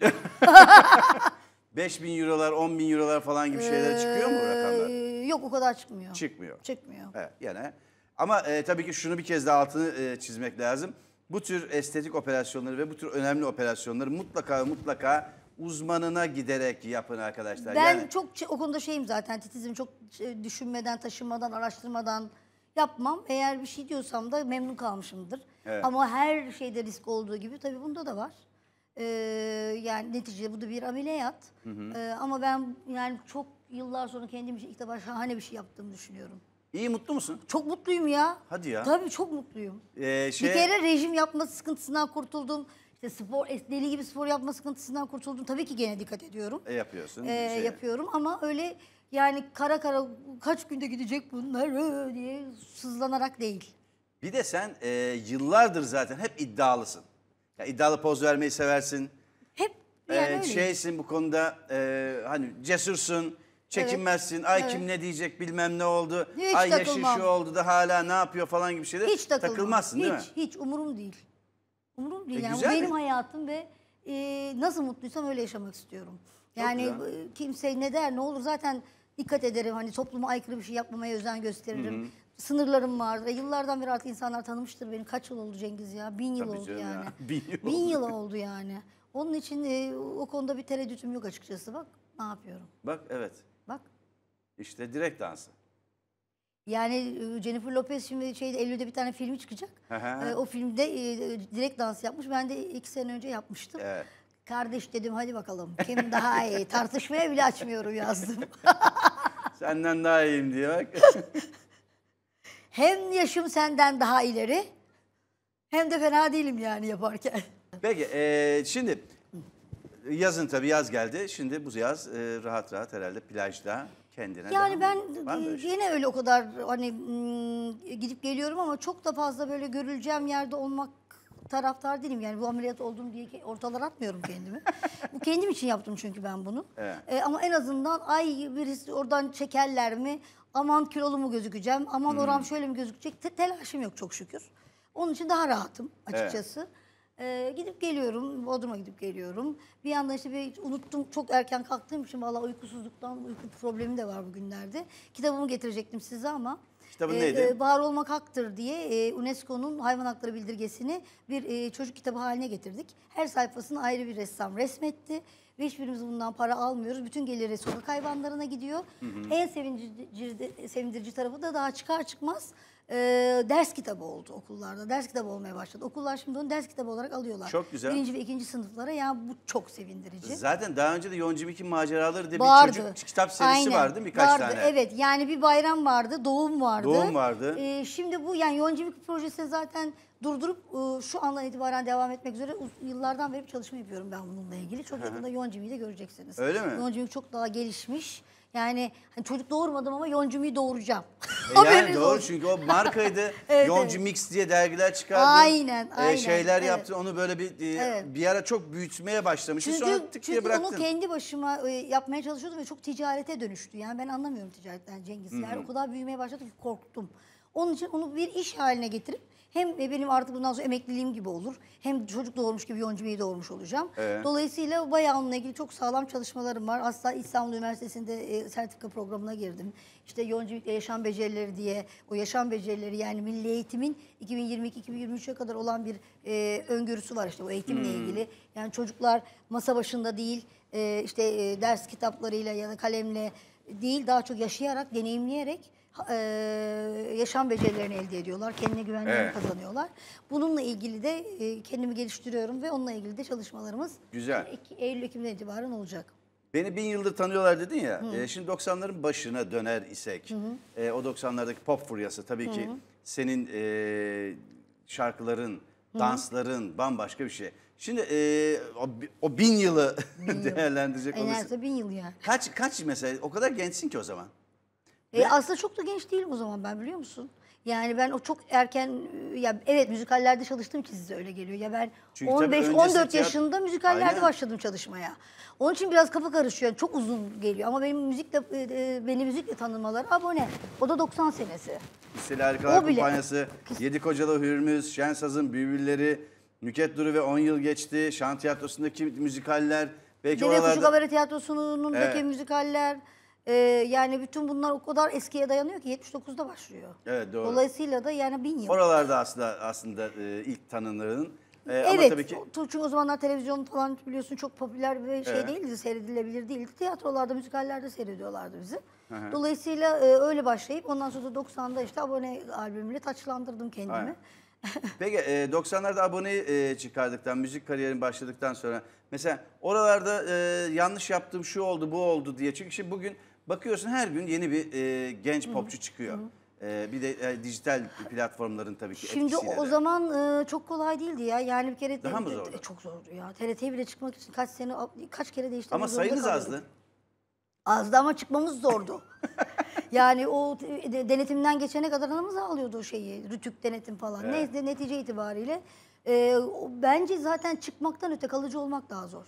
S1: 5 bin eurolar, 10 bin eurolar falan gibi şeyler ee, çıkıyor mu
S4: rakamlar? Yok o kadar çıkmıyor. Çıkmıyor. Çıkmıyor.
S1: Evet, yani. Ama e, tabii ki şunu bir kez daha altını e, çizmek lazım bu tür estetik operasyonları ve bu tür önemli operasyonları mutlaka mutlaka uzmanına giderek yapın arkadaşlar. Ben yani, çok
S4: o konuda şeyim zaten titizim. Çok e, düşünmeden, taşınmadan, araştırmadan yapmam. Eğer bir şey diyorsam da memnun kalmışımdır. Evet. Ama her şeyde risk olduğu gibi tabii bunda da var. Ee, yani neticede bu da bir ameliyat. Hı hı. Ee, ama ben yani çok yıllar sonra kendim için ilk defa şahane bir şey yaptığımı düşünüyorum.
S1: İyi mutlu musun?
S4: Çok mutluyum ya. Hadi ya. Tabii çok mutluyum.
S1: Ee, şey... Bir kere
S4: rejim yapma sıkıntısından kurtuldum. İşte spor, deli gibi spor yapma sıkıntısından kurtuldum. Tabii ki gene dikkat ediyorum. E,
S1: yapıyorsun. Ee, şey...
S4: Yapıyorum ama öyle yani kara kara kaç günde gidecek bunlar diye sızlanarak değil.
S1: Bir de sen e, yıllardır zaten hep iddialısın. Ya iddialı poz vermeyi seversin. Hep yani ee, Şeysin bu konuda e, hani cesursun. Çekinmezsin. Ay Evet. kim ne diyecek bilmem ne oldu. Hiç Ay yaşı şu oldu da hala ne yapıyor falan gibi şeyler. Hiç takılmam. Takılmazsın hiç, değil mi?
S4: Hiç umurum değil. Umurum değil. E, yani bu güzel benim mi? hayatım ve e, nasıl mutluysam öyle yaşamak istiyorum. Yani güzel. E, kimse ne der ne olur zaten dikkat ederim. Hani topluma aykırı bir şey yapmamaya özen gösteririm. Sınırlarım vardır. E, yıllardan beri artık insanlar tanımıştır beni. Kaç yıl oldu Cengiz ya? Bin yıl Tabii oldu canım ya.
S1: yani. Bin
S4: yıl oldu. yıl oldu yani. Onun için e, o konuda bir tereddütüm yok açıkçası. Bak ne yapıyorum. Bak evet. Bak.
S1: İşte direkt dansı.
S4: Yani Jennifer Lopez şimdi şeyde Eylül'de bir tane filmi çıkacak. ee, o filmde e, direkt dans yapmış. Ben de iki sene önce yapmıştım. Evet. Kardeş dedim hadi bakalım kim daha iyi tartışmaya bile açmıyorum yazdım.
S1: senden daha iyiyim diye bak.
S4: hem yaşım senden daha ileri hem de fena değilim yani
S1: yaparken. Peki e, şimdi Yazın tabii yaz geldi. Şimdi bu yaz e, rahat rahat herhalde plajda kendine. Yani ben yine e, şey?
S4: öyle o kadar hani gidip geliyorum ama çok da fazla böyle görüleceğim yerde olmak taraftar değilim. Yani bu ameliyat oldum diye ortalar atmıyorum kendimi. bu kendim için yaptım çünkü ben bunu. Evet. E, ama en azından ay birisi oradan çekerler mi? Aman kilolu mu gözükeceğim? Aman hmm. oram şöyle mi gözükecek? Te telaşım yok çok şükür. Onun için daha rahatım açıkçası. Evet. Ee, gidip geliyorum, Bodrum'a gidip geliyorum. Bir yandan işte bir unuttum, çok erken kalktığım için valla uykusuzluktan, uyku problemi de var bugünlerde. Kitabımı getirecektim size ama. Kitabın e, neydi? E, Bahar Olmak Haktır diye e, UNESCO'nun hayvan hakları bildirgesini bir e, çocuk kitabı haline getirdik. Her sayfasını ayrı bir ressam resmetti. Ve hiçbirimiz bundan para almıyoruz. Bütün geliri sokak hayvanlarına gidiyor. Hı hı. En sevindirici, sevindirici tarafı da daha çıkar çıkmaz e, ders kitabı oldu okullarda. Ders kitabı olmaya başladı. Okullar şimdi onu ders kitabı olarak alıyorlar. Çok güzel. Birinci ve ikinci sınıflara ya yani bu çok sevindirici.
S1: Zaten daha önce de Yonca Bik'in maceraları diye vardı. bir çocuk kitap serisi Aynen. vardı birkaç vardı. tane. Evet
S4: yani bir bayram vardı, doğum vardı. Doğum vardı. E, şimdi bu yani Yonca Bik projesini zaten durdurup e, şu andan itibaren devam etmek üzere yıllardan beri bir çalışma yapıyorum ben bununla ilgili. Çok yakında Yoncim'i de göreceksiniz. Öyle mi? Yoncim çok daha gelişmiş yani hani çocuk doğurmadım ama Yoncum'u doğuracağım.
S1: E yani doğru çünkü o markaydı. evet, Yoncu evet. Mix diye dergiler çıkardı. Aynen, e, aynen. E, şeyler evet. yaptı. Onu böyle bir e, evet. bir ara çok büyütmeye başlamıştı. Çünkü, Sonra tık diye bıraktın. Çünkü onu kendi
S4: başıma e, yapmaya çalışıyordum ve çok ticarete dönüştü. Yani ben anlamıyorum ticaretten Cengiz. Hı Yani o kadar büyümeye başladı ki korktum. Onun için onu bir iş haline getirip hem e, benim artık bundan sonra emekliliğim gibi olur. Hem çocuk doğurmuş gibi Yonca Bey'i doğurmuş olacağım. Ee? Dolayısıyla bayağı onunla ilgili çok sağlam çalışmalarım var. Asla İstanbul Üniversitesi'nde e, sertifika programına girdim. İşte Yonca yaşam becerileri diye o yaşam becerileri yani milli eğitimin 2022-2023'e kadar olan bir e, öngörüsü var işte o eğitimle hmm. ilgili. Yani çocuklar masa başında değil e, işte e, ders kitaplarıyla ya da kalemle değil daha çok yaşayarak, deneyimleyerek e, yaşam becerilerini elde ediyorlar. Kendine güvenlerini evet. kazanıyorlar. Bununla ilgili de e, kendimi geliştiriyorum ve onunla ilgili de çalışmalarımız Güzel. E, Eylül-Ekim'den itibaren olacak.
S1: Beni bin yıldır tanıyorlar dedin ya. E, şimdi 90'ların başına döner isek. E, o 90'lardaki pop furyası tabii ki hı hı. senin e, şarkıların, hı hı. dansların bambaşka bir şey. Şimdi e, o, o bin yılı bin yıl. değerlendirecek olursak. Enerjide bin yıl ya. Kaç, kaç mesela o kadar gençsin ki o zaman.
S4: E, aslında çok da genç değilim o zaman ben biliyor musun? Yani ben o çok erken e, ya evet müzikallerde çalıştığım için size öyle geliyor. Ya ben Çünkü 15 14 tiyat... yaşında müzikallerde Aynen. başladım çalışmaya. Onun için biraz kafa karışıyor. Yani çok uzun geliyor ama benim müzikle e, e beni müzikle tanımaları abone. O da 90 senesi.
S1: İstil Harikalar Kumpanyası, Yedi Kocalı Hürmüz, Şensaz'ın Bülbülleri, Nüket Duru ve 10 yıl geçti. Şan tiyatrosundaki müzikaller. Belki Deve oralarda... Kuşu Kabare
S4: Tiyatrosu'nundaki evet. müzikaller. Ee, yani bütün bunlar o kadar eskiye dayanıyor ki 79'da başlıyor.
S1: Evet doğru. Dolayısıyla
S4: da yani bin yıl. Oralarda
S1: aslında aslında e, ilk tanınların ee, evet, ama tabii ki...
S4: çünkü o zamanlar televizyon falan biliyorsun çok popüler bir şey ee? değildi, seyredilebilir değildi. Tiyatrolarda, müzikallerde seyrediyorlardı bizi. Hı hı. Dolayısıyla e, öyle başlayıp ondan sonra 90'da işte abone albümüyle taçlandırdım kendimi.
S1: Peki e, 90'larda abone e, çıkardıktan, müzik kariyerin başladıktan sonra mesela oralarda e, yanlış yaptığım şu oldu bu oldu diye. Çünkü şimdi bugün Bakıyorsun her gün yeni bir e, genç popçu çıkıyor. E, bir de e, dijital platformların tabii ki Şimdi etkisiyle o
S4: zaman e, çok kolay değildi ya. Yani bir kere Daha mı zordu? çok zordu ya. TRT'ye bile çıkmak için kaç sene kaç kere değiştirmek Ama sayınız azdı. Azdı ama çıkmamız zordu. yani o denetimden geçene kadar anamız ağlıyordu o şeyi. Rütük denetim falan. Evet. Neyse netice itibariyle. e, bence zaten çıkmaktan öte kalıcı olmak daha zor.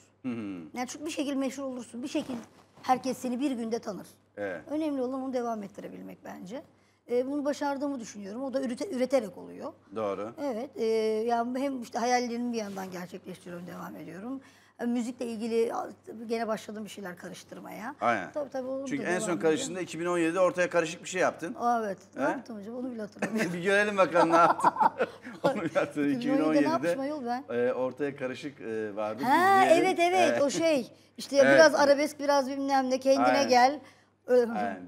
S4: Yani çünkü bir şekilde meşhur olursun. Bir şekilde Herkes seni bir günde tanır. Evet. Önemli olan onu devam ettirebilmek bence. E, bunu başardığımı düşünüyorum. O da ürete, üreterek oluyor. Doğru. Evet. E, yani hem işte hayallerimi bir yandan gerçekleştiriyorum, devam ediyorum. E, müzikle ilgili gene başladım bir şeyler karıştırmaya.
S1: Aynen. Tabii tabii oldu. Çünkü en son karıştığında 2017'de ortaya karışık bir şey yaptın. evet. He? Ne yaptım acaba? onu bile hatırlamıyorum. bir görelim bakalım ne yaptın. onu yaptın 2017'de. ne yapmışım ben? E, ortaya karışık e, vardı. Ha, evet evet e, o şey.
S4: İşte evet. biraz arabesk biraz bilmem ne kendine Aynen. gel. Aynen.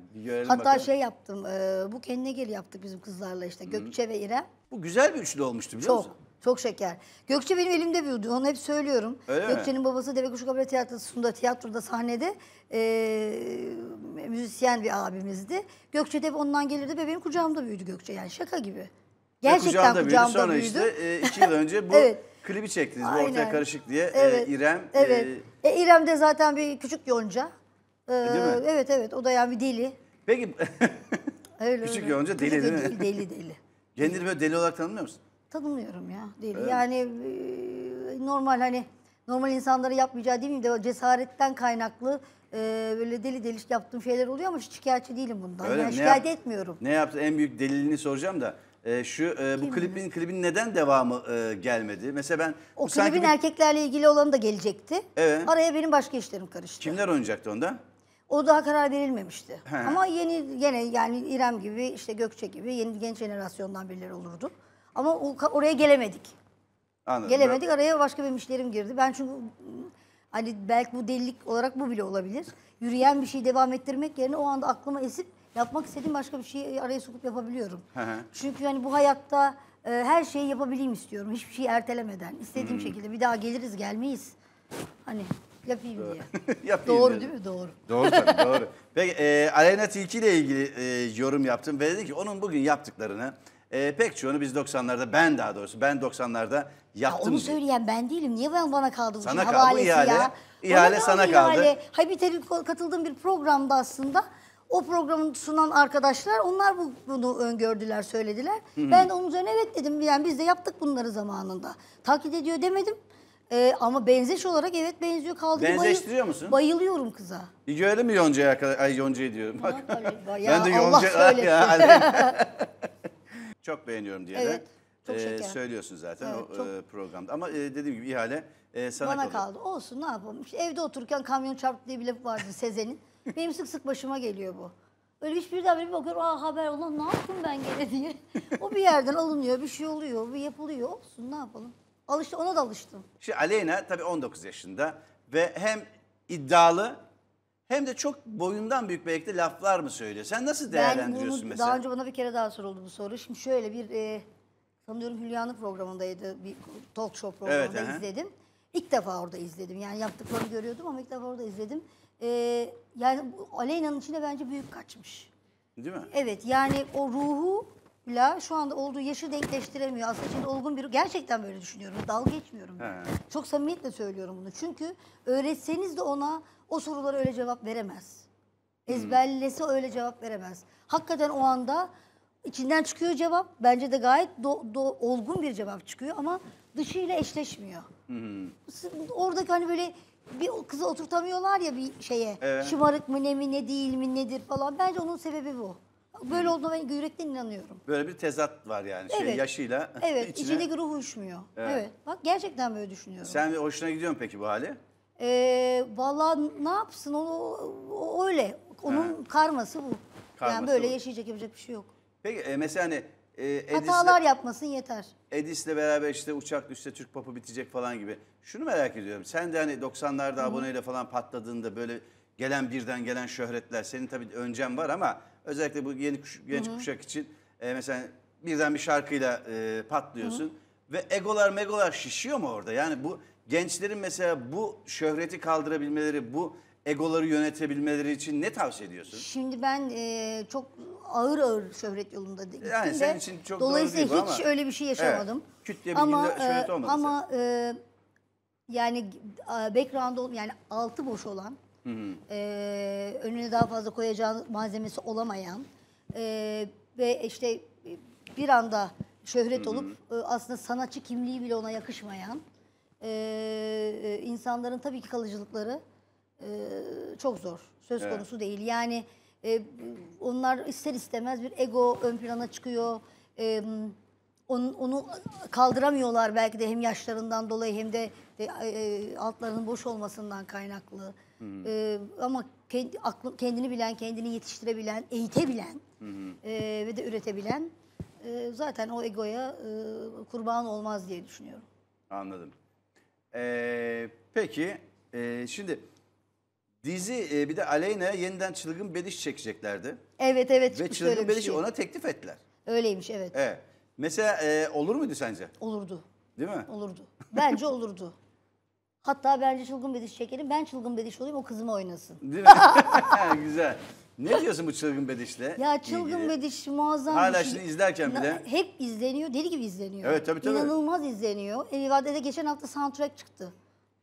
S4: Hatta bakalım. şey yaptım. E, bu kendine gel yaptık bizim kızlarla işte Gökçe Hı ve İrem.
S1: Bu güzel bir üçlü olmuştu biliyor Çok. musun?
S4: Çok şeker. Gökçe benim elimde büyüdü. Onu hep söylüyorum. Öyle Gökçe'nin mi? babası Deve Kuşu Kabare Tiyatrosu'nda, tiyatroda, sahnede e, müzisyen bir abimizdi. Gökçe de hep ondan gelirdi ve benim kucağımda büyüdü Gökçe. Yani şaka gibi.
S1: Gerçekten kucağımda, kucağımda büyüdü. Sonra büyüdü. işte e, iki yıl önce bu evet. klibi çektiniz. Aynen. Bu ortaya karışık diye. E, evet. E, İrem. Evet.
S4: E, e, İrem de zaten bir küçük yonca. E, e, değil mi? Evet evet. O da yani bir deli.
S1: Peki. öyle, küçük öyle. yonca deli küçük değil, değil mi? Deli deli. deli. Kendini böyle deli olarak tanımıyor musun?
S4: tanımıyorum ya değil. Evet. Yani normal hani normal insanları yapmayacağı değil mi de cesaretten kaynaklı e, böyle deli deliş yaptığım şeyler oluyor ama şikayetçi değilim bundan. Öyle, yani şikayet yap, etmiyorum.
S1: Ne yaptı? En büyük delilini soracağım da. E, şu e, bu Kim klibin klibin neden devamı e, gelmedi? Mesela ben o klibin sanki bir...
S4: erkeklerle ilgili olanı da gelecekti. Evet. Araya benim başka işlerim karıştı.
S1: Kimler oynayacaktı onda?
S4: O daha karar verilmemişti. He. Ama yeni gene yani İrem gibi işte Gökçe gibi yeni genç jenerasyondan birileri olurdu. Ama oraya gelemedik.
S1: Anladım. Gelemedik
S4: araya başka bir müşterim girdi. Ben çünkü hani belki bu delilik olarak bu bile olabilir. Yürüyen bir şeyi devam ettirmek yerine o anda aklıma esip yapmak istediğim başka bir şeyi araya sokup yapabiliyorum. Çünkü hani bu hayatta e, her şeyi yapabileyim istiyorum. Hiçbir şeyi ertelemeden. istediğim hmm. şekilde bir daha geliriz gelmeyiz. Hani yapayım diye. yapayım doğru diye. değil mi? Doğru.
S1: Doğru tabii doğru. Peki e, Aleyna Tilki ile ilgili e, yorum yaptım ve dedi ki onun bugün yaptıklarını e, pek çoğunu biz 90'larda ben daha doğrusu ben 90'larda yaptım. Ya onu söyleyen
S4: ben değilim. Niye ben bana kaldı bu sana kaldı, havalesi ihale, ya? İhale bana sana ihale. kaldı. Habitat'in katıldığım bir programda aslında o programı sunan arkadaşlar onlar bunu öngördüler, söylediler. Hı -hı. Ben de onun üzerine evet dedim. Yani biz de yaptık bunları zamanında. Takip ediyor demedim. Ee, ama benzeş olarak evet benziyor kaldı. Benzeştiriyor bayıl, musun? Bayılıyorum kıza.
S1: İyi öyle mi Yonca'ya? Ay Yonca'yı diyorum. Bak. ben de Yonca. çok beğeniyorum diye evet. de çok e, söylüyorsun zaten evet, o çok... e, programda. Ama e, dediğim gibi ihale e, sana Bana kalıyor. kaldı.
S4: Olsun ne yapalım. İşte evde otururken kamyon çarptı diye bir laf vardı Sezen'in. Benim sık sık başıma geliyor bu. Öyle daha bir bakıyorum aa haber olan ne yaptım ben gene diye. o bir yerden alınıyor bir şey oluyor bir yapılıyor olsun ne yapalım. Alıştı ona da
S1: alıştım. Şimdi Aleyna tabii 19 yaşında ve hem iddialı hem de çok boyundan büyük belki laflar mı söylüyor? Sen nasıl değerlendiriyorsun ben bunu, mesela? Daha önce
S4: bana bir kere daha soruldu bu soru. Şimdi şöyle bir e, sanıyorum Hülya'nın programındaydı. Bir talk show programında evet, izledim. Aha. İlk defa orada izledim. Yani yaptıklarını görüyordum ama ilk defa orada izledim. E, yani Aleyna'nın içine bence büyük kaçmış. Değil mi? Evet yani o ruhu la şu anda olduğu yaşı denkleştiremiyor. Aslında şimdi olgun bir gerçekten böyle düşünüyorum. Dalga geçmiyorum. He. Çok samimiyetle söylüyorum bunu. Çünkü öğretseniz de ona o sorulara öyle cevap veremez. Hmm. Ezberlese öyle cevap veremez. Hakikaten o anda içinden çıkıyor cevap. Bence de gayet do, do, olgun bir cevap çıkıyor ama dışıyla eşleşmiyor. Hmm. Oradaki hani böyle bir kızı oturtamıyorlar ya bir şeye. Evet. Şımarık mı ne mi ne değil mi nedir falan. Bence onun sebebi bu. Böyle olduğuna ben yürekten inanıyorum.
S1: Böyle bir tezat var yani şey Evet. yaşıyla Evet, içine. içindeki
S4: ruh uyuşmuyor. Evet. Evet. Bak gerçekten böyle düşünüyorum.
S1: Sen hoşuna gidiyor mu peki bu hali?
S4: Ee, vallahi ne yapsın onu o- öyle. Onun karması bu. Karması yani böyle bu. yaşayacak yapacak bir şey yok.
S1: Peki e, mesela hani e, Hatalar
S4: yapmasın yeter.
S1: Edis'le beraber işte uçak düşse Türk popu bitecek falan gibi. Şunu merak ediyorum. Sen de hani 90'larda aboneyle falan patladığında böyle gelen birden gelen şöhretler senin tabii öncem var ama Özellikle bu yeni kuş, genç Hı -hı. kuşak için e, mesela birden bir şarkıyla e, patlıyorsun. Hı -hı. Ve egolar megolar şişiyor mu orada? Yani bu gençlerin mesela bu şöhreti kaldırabilmeleri, bu egoları yönetebilmeleri için ne tavsiye ediyorsun?
S4: Şimdi ben e, çok ağır ağır şöhret yolunda gittim yani senin de, için çok dolayısıyla doğru hiç ama, öyle bir şey yaşamadım. Evet,
S1: küt diye bir ama, şöhret e, olmadı.
S4: Ama e, yani background yani altı boş olan Hı hı. Ee, önüne daha fazla koyacağı malzemesi olamayan e, ve işte bir anda şöhret hı hı. olup e, aslında sanatçı kimliği bile ona yakışmayan e, insanların tabii ki kalıcılıkları e, çok zor. Söz evet. konusu değil. Yani e, onlar ister istemez bir ego ön plana çıkıyor. E, onu, onu kaldıramıyorlar belki de hem yaşlarından dolayı hem de, de e, altlarının boş olmasından kaynaklı. Hmm. E, ama kendi, aklı, kendini bilen, kendini yetiştirebilen, eğitebilen hmm. e, ve de üretebilen e, zaten o egoya e, kurban olmaz diye düşünüyorum.
S1: Anladım. Ee, peki e, şimdi dizi e, bir de Aleyna yeniden Çılgın Bediş çekeceklerdi.
S4: Evet evet. Ve Çılgın bediş şey. ona
S1: teklif ettiler.
S4: Öyleymiş evet.
S1: Evet. Mesela e, olur muydu sence? Olurdu. Değil mi?
S4: Olurdu. Bence olurdu. Hatta bence çılgın bediş diş çekelim. Ben çılgın bediş olayım o kızıma oynasın. Değil mi?
S1: Güzel. Ne diyorsun bu çılgın bedişle? Ya çılgın
S4: bediş muazzam Hala şey. şimdi izlerken bile. Hep izleniyor, deli gibi izleniyor. Evet, tabii, tabii. İnanılmaz izleniyor. Elivadede geçen hafta soundtrack çıktı.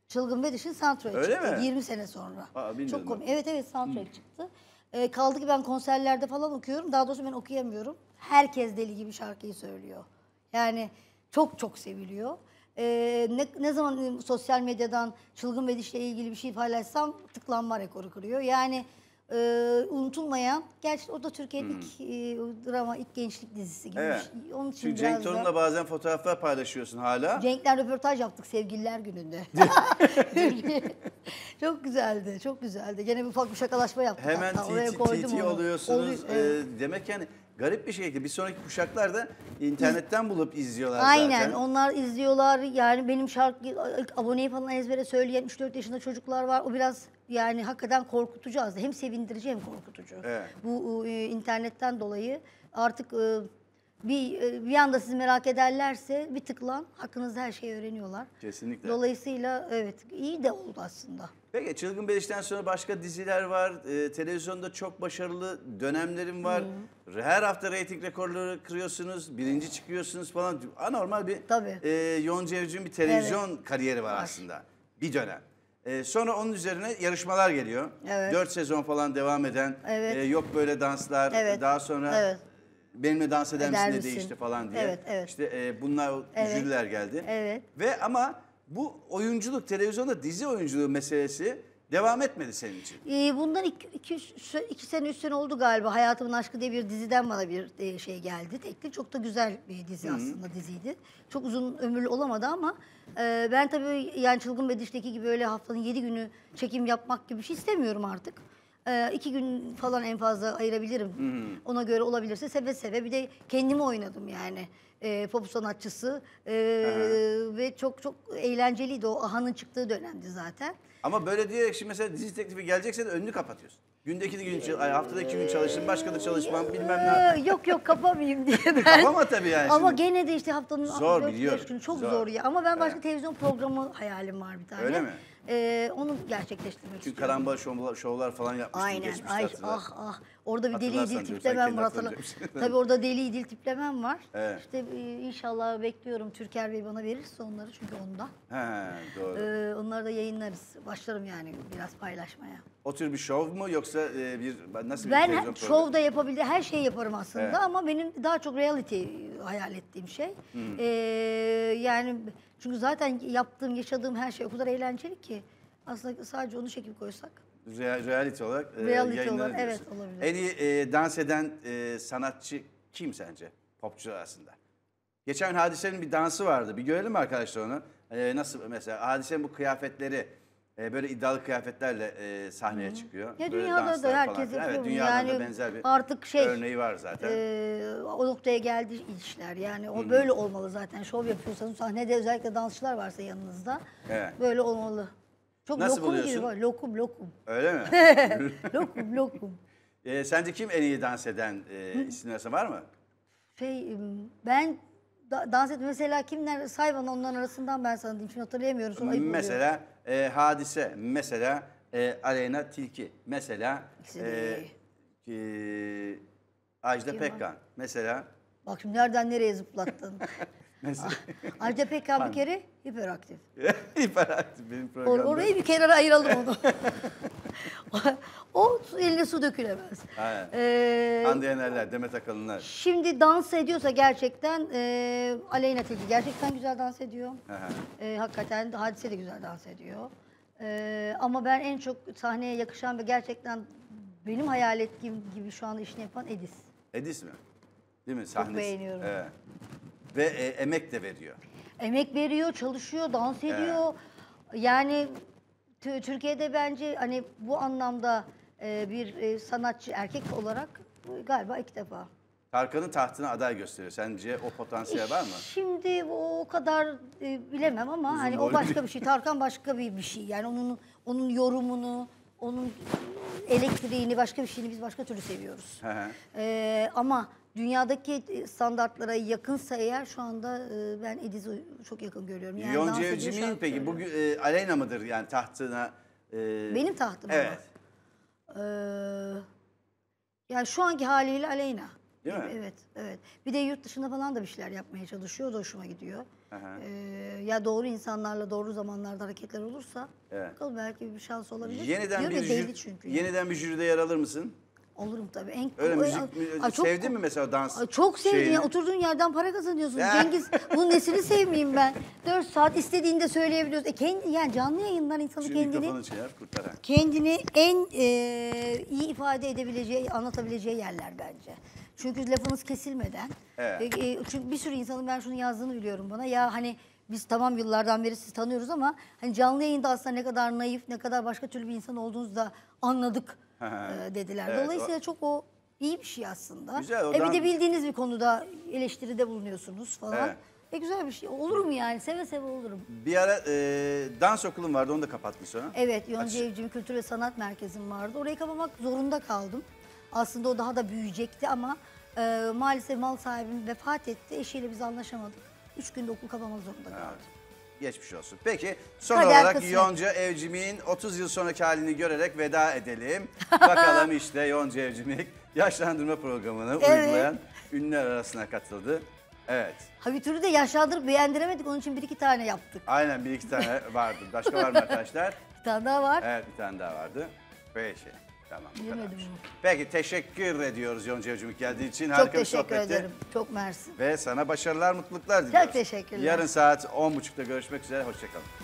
S4: Çılgın Bediş'in soundtrack Öyle çıktı. mi? 20 sene sonra.
S1: Aa, Çok komik. Evet
S4: evet soundtrack çıktı. Ee, kaldı ki ben konserlerde falan okuyorum. Daha doğrusu ben okuyamıyorum. Herkes deli gibi şarkıyı söylüyor. Yani çok çok seviliyor e, ne, ne zaman sosyal medyadan çılgın ve dişle ilgili bir şey paylaşsam tıklanma rekoru kırıyor. Yani e, unutulmayan, gerçi o da Türkiye'nin hmm. ilk e, drama, ilk gençlik dizisi
S1: gibi. Evet. Şey. Onun için Çünkü Cenk Torun'la bazen fotoğraflar paylaşıyorsun hala. Cenk'le
S4: röportaj yaptık sevgililer gününde. çok güzeldi, çok güzeldi. Gene bir ufak bir şakalaşma yaptık. Hemen TT oluyorsunuz. Oluyor, ee, evet.
S1: e, demek yani Garip bir şey bir sonraki kuşaklar da internetten bulup izliyorlar Aynen zaten.
S4: onlar izliyorlar yani benim şarkı aboneyi falan ezbere söyleyen 3-4 yaşında çocuklar var. O biraz yani hakikaten korkutucu aslında hem sevindirici hem korkutucu. Evet. Bu e, internetten dolayı artık... E, bir e, bir anda sizi merak ederlerse bir tıklan hakkınızda her şeyi öğreniyorlar. Kesinlikle. Dolayısıyla evet iyi de oldu aslında.
S1: Peki Çılgın Beliş'ten sonra başka diziler var. Ee, televizyonda çok başarılı dönemlerim var. Hmm. Her hafta reyting rekorları kırıyorsunuz. Birinci çıkıyorsunuz falan. Anormal bir Tabii. E, Yonca Evcim'in bir televizyon evet. kariyeri var aslında. Bir dönem. Ee, sonra onun üzerine yarışmalar geliyor. Evet. Dört sezon falan devam eden. Evet. E, yok böyle danslar. Evet. Daha sonra evet benimle dans eder, eder misin de değişti falan diye. Evet, evet. İşte e, bunlar evet. jüriler geldi. Evet. Ve ama bu oyunculuk, televizyonda dizi oyunculuğu meselesi devam etmedi senin için.
S4: Ee, bundan iki, iki, iki sene, üç sene oldu galiba. Hayatımın Aşkı diye bir diziden bana bir e, şey geldi. Teklif çok da güzel bir dizi Hı -hı. aslında diziydi. Çok uzun ömürlü olamadı ama e, ben tabii yani Çılgın Bediş'teki gibi böyle haftanın yedi günü çekim yapmak gibi bir şey istemiyorum artık e, iki gün falan en fazla ayırabilirim. Hmm. Ona göre olabilirse seve seve. Bir de kendimi oynadım yani. E, pop sanatçısı e, ve çok çok eğlenceliydi o Aha'nın çıktığı dönemdi zaten.
S1: Ama böyle diyerek şimdi mesela dizi teklifi gelecekse de önünü kapatıyorsun. Günde gün, ay, haftada iki gün çalıştım, başka da çalışmam bilmem ne.
S4: yok yok kapamayayım diye ben. Kapama tabii yani. Ama şimdi. gene de işte haftanın zor, 4 gün çok zor. zor ya. Ama ben başka He. televizyon programı hayalim var bir tane. Öyle mi? e, onu gerçekleştirmek Çünkü istiyorum. karambol
S1: şovlar, şovlar falan yapmıştım Aynen. geçmişte Ay, ah ah.
S4: Orada bir deli Hatırlarsan dil tiplemem var. hatırla- Tabii orada deli dil tiplemem var. Evet. İşte e, inşallah bekliyorum Türker Bey bana verirse onları çünkü onda.
S1: He, doğru.
S4: E, onları da yayınlarız. Başlarım yani biraz paylaşmaya.
S1: O tür bir şov mu yoksa e, bir ben- nasıl bir Ben şov da
S4: yapabildi, her şeyi yaparım aslında Evet. ama benim daha çok reality hayal ettiğim şey. Hmm. Ee, yani çünkü zaten yaptığım, yaşadığım her şey o kadar eğlenceli ki aslında sadece onu çekip koysak.
S1: Real, reality olarak e, reality e, yayınlanır Evet olabilir. En iyi e, dans eden e, sanatçı kim sence popçular arasında? Geçen Hadise'nin bir dansı vardı. Bir görelim mi arkadaşlar onu? E, nasıl mesela Hadise'nin bu kıyafetleri e, böyle iddialı kıyafetlerle e, sahneye çıkıyor. Ya dünyada da herkes yapıyor. Evet, dünyada yani da benzer bir artık şey, örneği var zaten.
S4: E, o noktaya geldi işler. Yani o Hı -hı. böyle olmalı zaten. Şov yapıyorsanız sahnede özellikle dansçılar varsa yanınızda. Evet. Böyle olmalı. Çok Nasıl lokum buluyorsun? Gibi var. Lokum lokum.
S1: Öyle mi?
S4: lokum lokum.
S1: E, sence kim en iyi dans eden e, isimlerse var mı?
S4: Şey ben da, dans et mesela kimler sayvan onların arasından ben sana diyeyim. Şimdi hatırlayamıyorum. Sonra mesela
S1: e, hadise, mesela e, Aleyna Tilki, mesela e, e, Ajda Pekkan, mesela
S4: Bak şimdi nereden nereye zıplattın.
S1: Mesela. Ajda Pekkan bir
S4: kere hiperaktif.
S1: hiperaktif benim programda. Or orayı bir kenara ayıralım
S4: onu. o eline su dökülemez. Aynen. Ee, Hande
S1: Yenerler, Demet Akalınlar.
S4: Şimdi dans ediyorsa gerçekten e, Aleyna Tilki gerçekten güzel dans ediyor. e, hakikaten Hadise de güzel dans ediyor. E, ama ben en çok sahneye yakışan ve gerçekten benim hayal ettiğim gibi şu anda işini yapan Edis.
S1: Edis mi? Değil mi? Sahnesi. Çok beğeniyorum. Evet ve e, emek de veriyor.
S4: Emek veriyor, çalışıyor, dans ediyor. Ee, yani Türkiye'de bence hani bu anlamda e, bir e, sanatçı erkek olarak galiba ilk defa.
S1: Tarkan'ın tahtına aday gösteriyor. Sence o potansiyel e, var mı?
S4: Şimdi o kadar e, bilemem ama Uzun hani o başka bir şey. Tarkan başka bir bir şey. Yani onun onun yorumunu, onun e, elektriğini, başka bir şeyini biz başka türlü seviyoruz. Ee, ama dünyadaki e, standartlara yakınsa eğer şu anda e, ben Ediz'i çok yakın görüyorum. Yani dans Yonca ediyor,
S1: peki bu e, Aleyna mıdır yani tahtına? e, Benim tahtım Evet.
S4: Ee, yani şu anki haliyle aleyna. Değil mi? Evet, evet. Bir de yurt dışında falan da bir şeyler yapmaya çalışıyor. da hoşuma gidiyor. Ee, ya doğru insanlarla doğru zamanlarda hareketler olursa Evet. bakalım belki bir şans olabilir. Yeniden bir, ya, jü- çünkü.
S1: yeniden bir jüride yer alır mısın?
S4: Olurum tabii. En,
S1: Öyle müzik, müzik Aa, çok, sevdin mi mesela dans? Aa, çok sevdim. Şeyini.
S4: oturduğun yerden para kazanıyorsun. Ya. Cengiz bunun nesini sevmeyeyim ben. Dört saat istediğinde söyleyebiliyorsun. E kendi, yani canlı yayınlar insanı Şimdi kendini çıkar, şey kendini en e, iyi ifade edebileceği, anlatabileceği yerler bence. Çünkü lafınız kesilmeden. Evet. E, çünkü bir sürü insanın ben şunu yazdığını biliyorum bana. Ya hani biz tamam yıllardan beri sizi tanıyoruz ama hani canlı yayında aslında ne kadar naif, ne kadar başka türlü bir insan olduğunuzu da anladık ee, dediler. Evet, Dolayısıyla o... çok o iyi bir şey aslında. Güzel, oradan... E bir de bildiğiniz bir konuda eleştiride bulunuyorsunuz falan. Evet. E güzel bir şey. Olur mu yani? Seve seve olurum.
S1: Bir ara e, dans okulum vardı. Onu da kapattım sonra.
S4: Evet. Yonca Evcim Kültür ve Sanat Merkezim vardı. Orayı kapamak zorunda kaldım. Aslında o daha da büyüyecekti ama e, maalesef mal sahibim vefat etti. Eşiyle biz anlaşamadık. Üç günde okul kapamak zorunda kaldım. Evet.
S1: Geçmiş olsun. Peki son Kader olarak kısmet. Yonca Evcimik'in 30 yıl sonraki halini görerek veda edelim. Bakalım işte Yonca Evcimik yaşlandırma programını Evet. uygulayan ünlüler arasına katıldı. Evet.
S4: Ha bir türlü de yaşlandırıp beğendiremedik onun için bir iki tane yaptık.
S1: Aynen bir iki tane vardı. Başka var mı arkadaşlar?
S4: Bir tane daha var. Evet
S1: bir tane daha vardı. Peki. Tamam
S4: Yemedim Bunu.
S1: Peki teşekkür ediyoruz Yonca geldiğin için. Çok Harika teşekkür sohbetti. ederim. Çok mersi. Ve sana başarılar, mutluluklar diliyoruz. Çok
S4: teşekkürler. Yarın
S1: saat 10.30'da görüşmek üzere. Hoşçakalın.